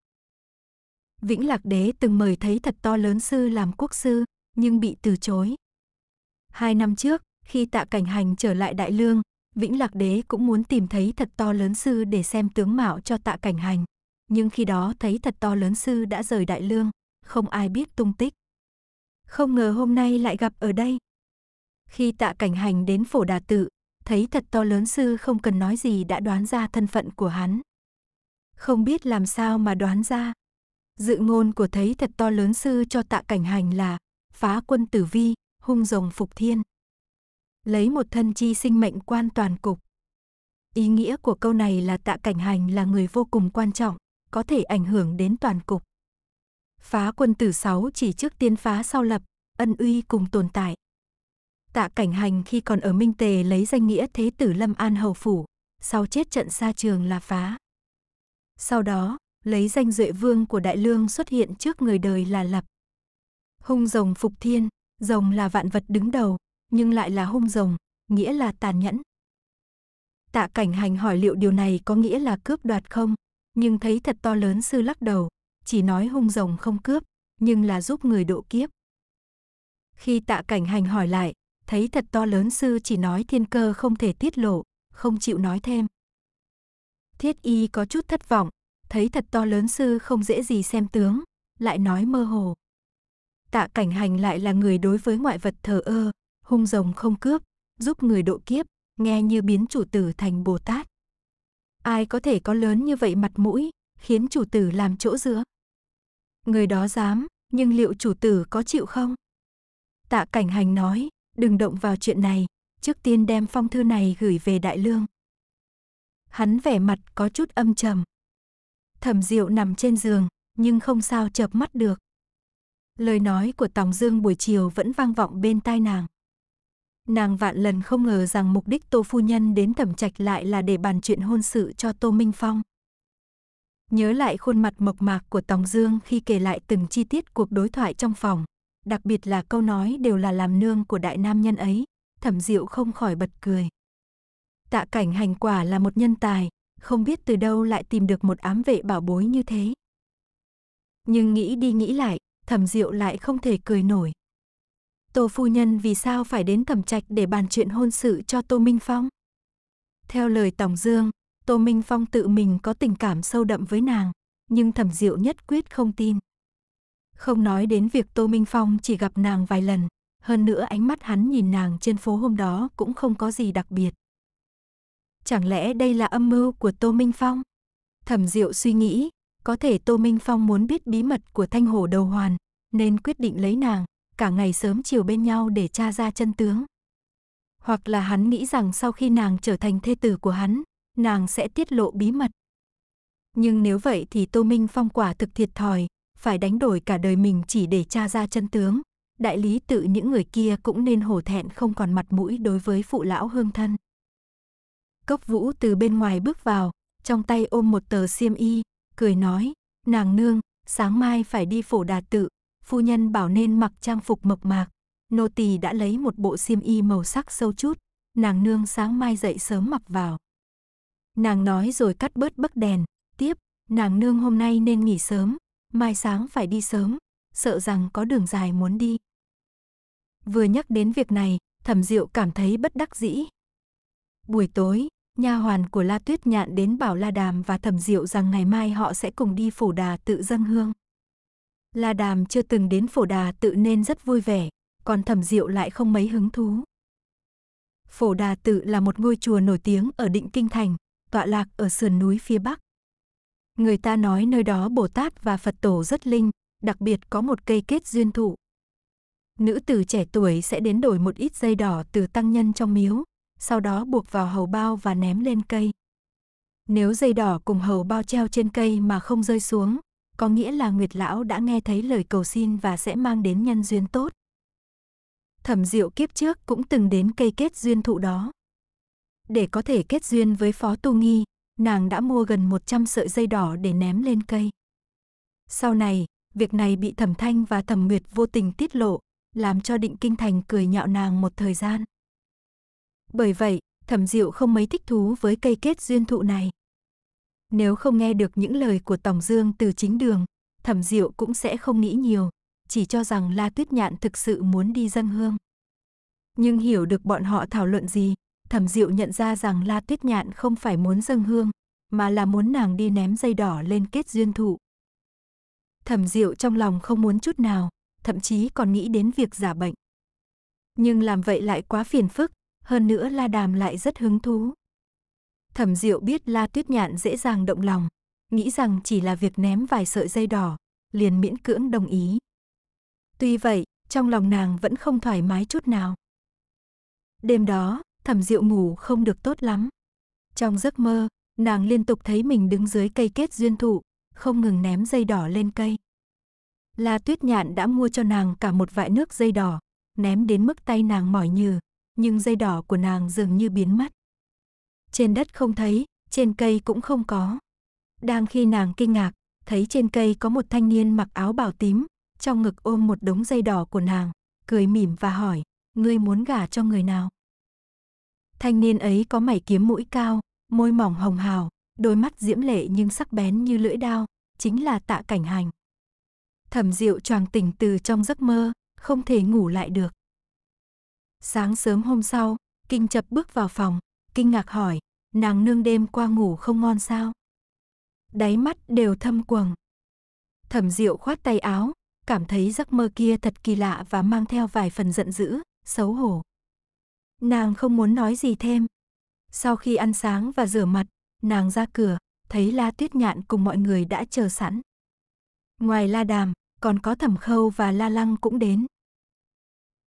Vĩnh Lạc Đế từng mời thấy thật to lớn sư làm quốc sư, nhưng bị từ chối. Hai năm trước, khi tạ cảnh hành trở lại Đại Lương, Vĩnh Lạc Đế cũng muốn tìm thấy thật to lớn sư để xem tướng mạo cho tạ cảnh hành. Nhưng khi đó thấy thật to lớn sư đã rời Đại Lương không ai biết tung tích. Không ngờ hôm nay lại gặp ở đây. Khi tạ cảnh hành đến phổ đà tự, thấy thật to lớn sư không cần nói gì đã đoán ra thân phận của hắn. Không biết làm sao mà đoán ra. Dự ngôn của thấy thật to lớn sư cho tạ cảnh hành là phá quân tử vi, hung rồng phục thiên. Lấy một thân chi sinh mệnh quan toàn cục. Ý nghĩa của câu này là tạ cảnh hành là người vô cùng quan trọng, có thể ảnh hưởng đến toàn cục. Phá quân tử sáu chỉ trước tiến phá sau lập, ân uy cùng tồn tại. Tạ Cảnh Hành khi còn ở Minh Tề lấy danh nghĩa Thế tử Lâm An Hầu Phủ, sau chết trận xa trường là phá. Sau đó, lấy danh Duệ Vương của Đại Lương xuất hiện trước người đời là lập. Hung rồng phục thiên, rồng là vạn vật đứng đầu, nhưng lại là hung rồng, nghĩa là tàn nhẫn. Tạ Cảnh Hành hỏi liệu điều này có nghĩa là cướp đoạt không, nhưng thấy thật to lớn sư lắc đầu, chỉ nói hung rồng không cướp, nhưng là giúp người độ kiếp. Khi tạ cảnh hành hỏi lại, thấy thật to lớn sư chỉ nói thiên cơ không thể tiết lộ, không chịu nói thêm. Thiết y có chút thất vọng, thấy thật to lớn sư không dễ gì xem tướng, lại nói mơ hồ. Tạ cảnh hành lại là người đối với ngoại vật thờ ơ, hung rồng không cướp, giúp người độ kiếp, nghe như biến chủ tử thành Bồ Tát. Ai có thể có lớn như vậy mặt mũi, khiến chủ tử làm chỗ giữa Người đó dám, nhưng liệu chủ tử có chịu không? Tạ cảnh hành nói, đừng động vào chuyện này, trước tiên đem phong thư này gửi về đại lương. Hắn vẻ mặt có chút âm trầm. Thẩm diệu nằm trên giường, nhưng không sao chợp mắt được. Lời nói của Tòng Dương buổi chiều vẫn vang vọng bên tai nàng. Nàng vạn lần không ngờ rằng mục đích Tô Phu Nhân đến thẩm trạch lại là để bàn chuyện hôn sự cho Tô Minh Phong. Nhớ lại khuôn mặt mộc mạc của Tòng Dương khi kể lại từng chi tiết cuộc đối thoại trong phòng, đặc biệt là câu nói đều là làm nương của đại nam nhân ấy, thẩm diệu không khỏi bật cười. Tạ cảnh hành quả là một nhân tài, không biết từ đâu lại tìm được một ám vệ bảo bối như thế. Nhưng nghĩ đi nghĩ lại, thẩm diệu lại không thể cười nổi. Tô phu nhân vì sao phải đến thẩm trạch để bàn chuyện hôn sự cho Tô Minh Phong? Theo lời Tòng Dương, Tô Minh Phong tự mình có tình cảm sâu đậm với nàng, nhưng thẩm diệu nhất quyết không tin. Không nói đến việc Tô Minh Phong chỉ gặp nàng vài lần, hơn nữa ánh mắt hắn nhìn nàng trên phố hôm đó cũng không có gì đặc biệt. Chẳng lẽ đây là âm mưu của Tô Minh Phong? Thẩm Diệu suy nghĩ, có thể Tô Minh Phong muốn biết bí mật của Thanh Hổ Đầu Hoàn, nên quyết định lấy nàng, cả ngày sớm chiều bên nhau để tra ra chân tướng. Hoặc là hắn nghĩ rằng sau khi nàng trở thành thê tử của hắn, nàng sẽ tiết lộ bí mật. Nhưng nếu vậy thì Tô Minh Phong quả thực thiệt thòi, phải đánh đổi cả đời mình chỉ để tra ra chân tướng. Đại lý tự những người kia cũng nên hổ thẹn không còn mặt mũi đối với phụ lão hương thân. Cốc vũ từ bên ngoài bước vào, trong tay ôm một tờ xiêm y, cười nói, nàng nương, sáng mai phải đi phổ đà tự, phu nhân bảo nên mặc trang phục mộc mạc. Nô tỳ đã lấy một bộ xiêm y màu sắc sâu chút, nàng nương sáng mai dậy sớm mặc vào. Nàng nói rồi cắt bớt bấc đèn, tiếp, nàng nương hôm nay nên nghỉ sớm, mai sáng phải đi sớm, sợ rằng có đường dài muốn đi. Vừa nhắc đến việc này, Thẩm Diệu cảm thấy bất đắc dĩ. Buổi tối, nha hoàn của La Tuyết Nhạn đến bảo La Đàm và Thẩm Diệu rằng ngày mai họ sẽ cùng đi phổ đà tự dâng hương. La Đàm chưa từng đến phổ đà tự nên rất vui vẻ, còn Thẩm Diệu lại không mấy hứng thú. Phổ Đà Tự là một ngôi chùa nổi tiếng ở Định Kinh Thành, tọa lạc ở sườn núi phía Bắc. Người ta nói nơi đó Bồ Tát và Phật Tổ rất linh, đặc biệt có một cây kết duyên thụ. Nữ tử trẻ tuổi sẽ đến đổi một ít dây đỏ từ tăng nhân trong miếu, sau đó buộc vào hầu bao và ném lên cây. Nếu dây đỏ cùng hầu bao treo trên cây mà không rơi xuống, có nghĩa là Nguyệt lão đã nghe thấy lời cầu xin và sẽ mang đến nhân duyên tốt. Thẩm Diệu kiếp trước cũng từng đến cây kết duyên thụ đó. Để có thể kết duyên với Phó Tu Nghi, nàng đã mua gần 100 sợi dây đỏ để ném lên cây. Sau này, việc này bị Thẩm Thanh và Thẩm Nguyệt vô tình tiết lộ, làm cho Định Kinh Thành cười nhạo nàng một thời gian. Bởi vậy, Thẩm Diệu không mấy thích thú với cây kết duyên thụ này. Nếu không nghe được những lời của Tổng Dương từ chính đường, Thẩm Diệu cũng sẽ không nghĩ nhiều, chỉ cho rằng La Tuyết Nhạn thực sự muốn đi dân hương. Nhưng hiểu được bọn họ thảo luận gì, thẩm diệu nhận ra rằng La Tuyết Nhạn không phải muốn dâng hương, mà là muốn nàng đi ném dây đỏ lên kết duyên thụ. Thẩm diệu trong lòng không muốn chút nào, thậm chí còn nghĩ đến việc giả bệnh. Nhưng làm vậy lại quá phiền phức, hơn nữa La Đàm lại rất hứng thú. Thẩm diệu biết La Tuyết Nhạn dễ dàng động lòng, nghĩ rằng chỉ là việc ném vài sợi dây đỏ, liền miễn cưỡng đồng ý. Tuy vậy, trong lòng nàng vẫn không thoải mái chút nào. Đêm đó, thẩm diệu ngủ không được tốt lắm. Trong giấc mơ, nàng liên tục thấy mình đứng dưới cây kết duyên thụ, không ngừng ném dây đỏ lên cây. La tuyết nhạn đã mua cho nàng cả một vại nước dây đỏ, ném đến mức tay nàng mỏi nhừ, nhưng dây đỏ của nàng dường như biến mất. Trên đất không thấy, trên cây cũng không có. Đang khi nàng kinh ngạc, thấy trên cây có một thanh niên mặc áo bảo tím, trong ngực ôm một đống dây đỏ của nàng, cười mỉm và hỏi, ngươi muốn gả cho người nào? Thanh niên ấy có mày kiếm mũi cao, môi mỏng hồng hào, đôi mắt diễm lệ nhưng sắc bén như lưỡi đao, chính là tạ cảnh hành. Thẩm Diệu choàng tỉnh từ trong giấc mơ, không thể ngủ lại được. Sáng sớm hôm sau, Kinh Chập bước vào phòng, kinh ngạc hỏi, nàng nương đêm qua ngủ không ngon sao? Đáy mắt đều thâm quầng. Thẩm Diệu khoát tay áo, cảm thấy giấc mơ kia thật kỳ lạ và mang theo vài phần giận dữ, xấu hổ. Nàng không muốn nói gì thêm. Sau khi ăn sáng và rửa mặt, nàng ra cửa, thấy La Tuyết Nhạn cùng mọi người đã chờ sẵn. Ngoài La Đàm, còn có Thẩm Khâu và La Lăng cũng đến.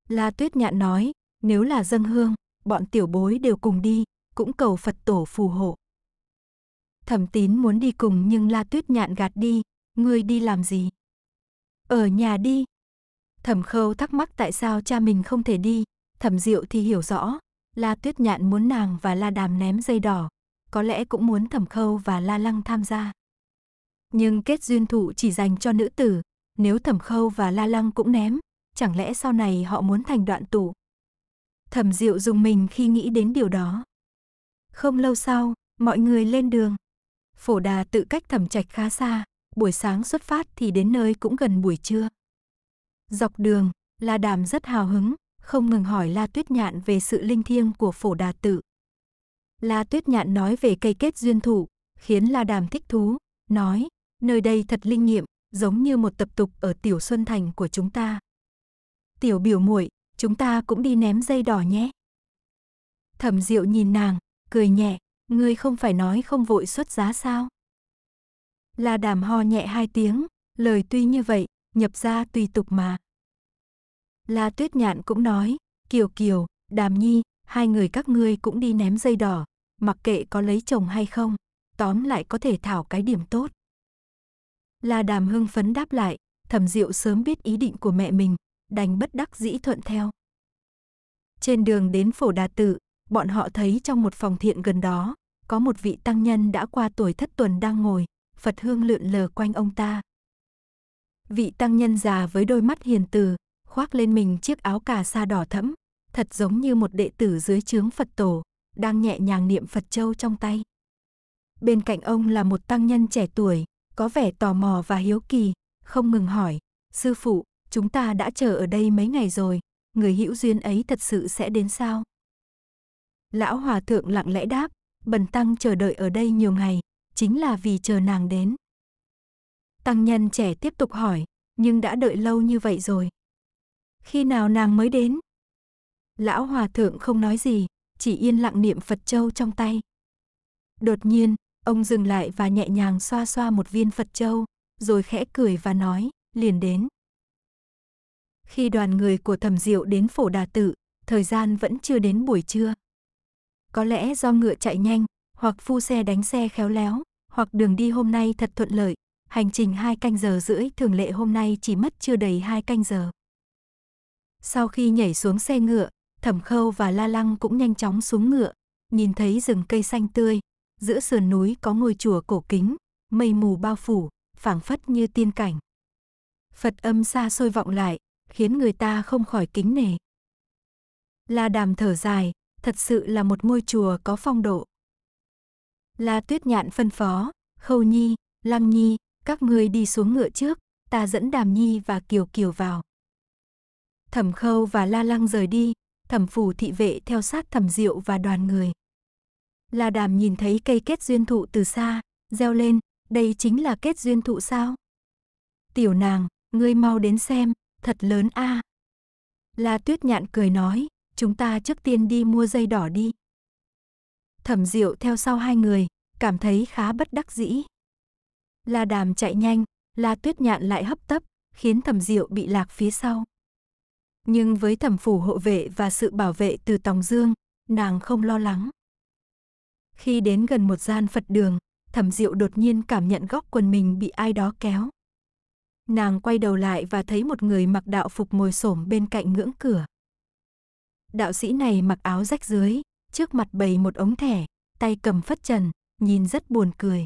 La Tuyết Nhạn nói, nếu là dân hương, bọn tiểu bối đều cùng đi, cũng cầu Phật tổ phù hộ. Thẩm Tín muốn đi cùng nhưng La Tuyết Nhạn gạt đi, ngươi đi làm gì? Ở nhà đi. Thẩm Khâu thắc mắc tại sao cha mình không thể đi, Thẩm Diệu thì hiểu rõ, La Tuyết Nhạn muốn nàng và La Đàm ném dây đỏ, có lẽ cũng muốn Thẩm Khâu và La Lăng tham gia. Nhưng kết duyên thụ chỉ dành cho nữ tử, nếu Thẩm Khâu và La Lăng cũng ném, chẳng lẽ sau này họ muốn thành đoạn tụ? Thẩm Diệu dùng mình khi nghĩ đến điều đó. Không lâu sau, mọi người lên đường. Phổ Đà tự cách Thẩm Trạch khá xa, buổi sáng xuất phát thì đến nơi cũng gần buổi trưa. Dọc đường, La Đàm rất hào hứng, không ngừng hỏi La Tuyết Nhạn về sự linh thiêng của phổ đà tự. La Tuyết Nhạn nói về cây kết duyên thủ, khiến La Đàm thích thú, nói, nơi đây thật linh nghiệm, giống như một tập tục ở Tiểu Xuân Thành của chúng ta. Tiểu biểu muội, chúng ta cũng đi ném dây đỏ nhé. Thẩm Diệu nhìn nàng, cười nhẹ, ngươi không phải nói không vội xuất giá sao? La Đàm ho nhẹ hai tiếng, lời tuy như vậy, nhập ra tùy tục mà. La Tuyết Nhạn cũng nói, Kiều Kiều, Đàm Nhi, hai người các ngươi cũng đi ném dây đỏ, mặc kệ có lấy chồng hay không, tóm lại có thể thảo cái điểm tốt. La Đàm hưng phấn đáp lại, Thẩm Diệu sớm biết ý định của mẹ mình, đành bất đắc dĩ thuận theo. Trên đường đến Phổ Đà Tự, bọn họ thấy trong một phòng thiện gần đó, có một vị tăng nhân đã qua tuổi thất tuần đang ngồi, Phật hương lượn lờ quanh ông ta. Vị tăng nhân già với đôi mắt hiền từ, khoác lên mình chiếc áo cà sa đỏ thẫm, thật giống như một đệ tử dưới chướng Phật tổ, đang nhẹ nhàng niệm Phật châu trong tay. Bên cạnh ông là một tăng nhân trẻ tuổi, có vẻ tò mò và hiếu kỳ, không ngừng hỏi, sư phụ, chúng ta đã chờ ở đây mấy ngày rồi, người hữu duyên ấy thật sự sẽ đến sao? Lão hòa thượng lặng lẽ đáp, bần tăng chờ đợi ở đây nhiều ngày, chính là vì chờ nàng đến. Tăng nhân trẻ tiếp tục hỏi, nhưng đã đợi lâu như vậy rồi, khi nào nàng mới đến? Lão hòa thượng không nói gì, chỉ yên lặng niệm Phật châu trong tay. Đột nhiên, ông dừng lại và nhẹ nhàng xoa xoa một viên Phật châu, rồi khẽ cười và nói, liền đến. Khi đoàn người của Thẩm Diệu đến Phổ Đà Tự, thời gian vẫn chưa đến buổi trưa. Có lẽ do ngựa chạy nhanh, hoặc phu xe đánh xe khéo léo, hoặc đường đi hôm nay thật thuận lợi, hành trình hai canh giờ rưỡi thường lệ hôm nay chỉ mất chưa đầy hai canh giờ. Sau khi nhảy xuống xe ngựa, Thẩm Khâu và La Lăng cũng nhanh chóng xuống ngựa, nhìn thấy rừng cây xanh tươi, giữa sườn núi có ngôi chùa cổ kính, mây mù bao phủ, phảng phất như tiên cảnh. Phật âm xa xôi vọng lại, khiến người ta không khỏi kính nể. La Đàm thở dài, thật sự là một ngôi chùa có phong độ. La Tuyết Nhạn phân phó, Khâu Nhi, Lăng Nhi, các ngươi đi xuống ngựa trước, ta dẫn Đàm Nhi và Kiều Kiều vào. Thẩm Khâu và La Lăng rời đi, Thẩm phủ thị vệ theo sát Thẩm Diệu và đoàn người. La Đàm nhìn thấy cây kết duyên thụ từ xa, reo lên, đây chính là kết duyên thụ sao? Tiểu nàng, ngươi mau đến xem, thật lớn a. À. La Tuyết Nhạn cười nói, chúng ta trước tiên đi mua dây đỏ đi. Thẩm Diệu theo sau hai người, cảm thấy khá bất đắc dĩ. La Đàm chạy nhanh, La Tuyết Nhạn lại hấp tấp, khiến Thẩm Diệu bị lạc phía sau. Nhưng với thẩm phủ hộ vệ và sự bảo vệ từ Tòng Dương, nàng không lo lắng. Khi đến gần một gian Phật đường, thẩm diệu đột nhiên cảm nhận góc quần mình bị ai đó kéo. Nàng quay đầu lại và thấy một người mặc đạo phục ngồi xổm bên cạnh ngưỡng cửa. Đạo sĩ này mặc áo rách dưới, trước mặt bày một ống thẻ, tay cầm phất trần, nhìn rất buồn cười.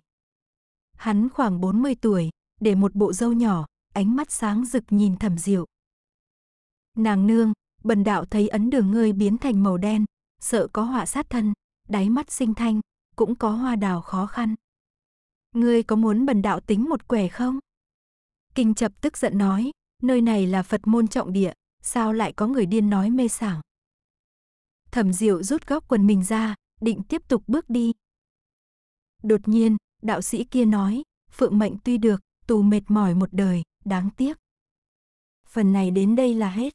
Hắn khoảng 40 tuổi, để một bộ râu nhỏ, ánh mắt sáng rực nhìn thẩm diệu. Nàng nương, bần đạo thấy ấn đường ngươi biến thành màu đen, sợ có họa sát thân, đáy mắt sinh thanh, cũng có hoa đào khó khăn. Ngươi có muốn bần đạo tính một quẻ không? Kinh chập tức giận nói, nơi này là Phật môn trọng địa, sao lại có người điên nói mê sảng. Thẩm diệu rút góc quần mình ra, định tiếp tục bước đi. Đột nhiên, đạo sĩ kia nói, phượng mệnh tuy được, tù mệt mỏi một đời, đáng tiếc. Phần này đến đây là hết.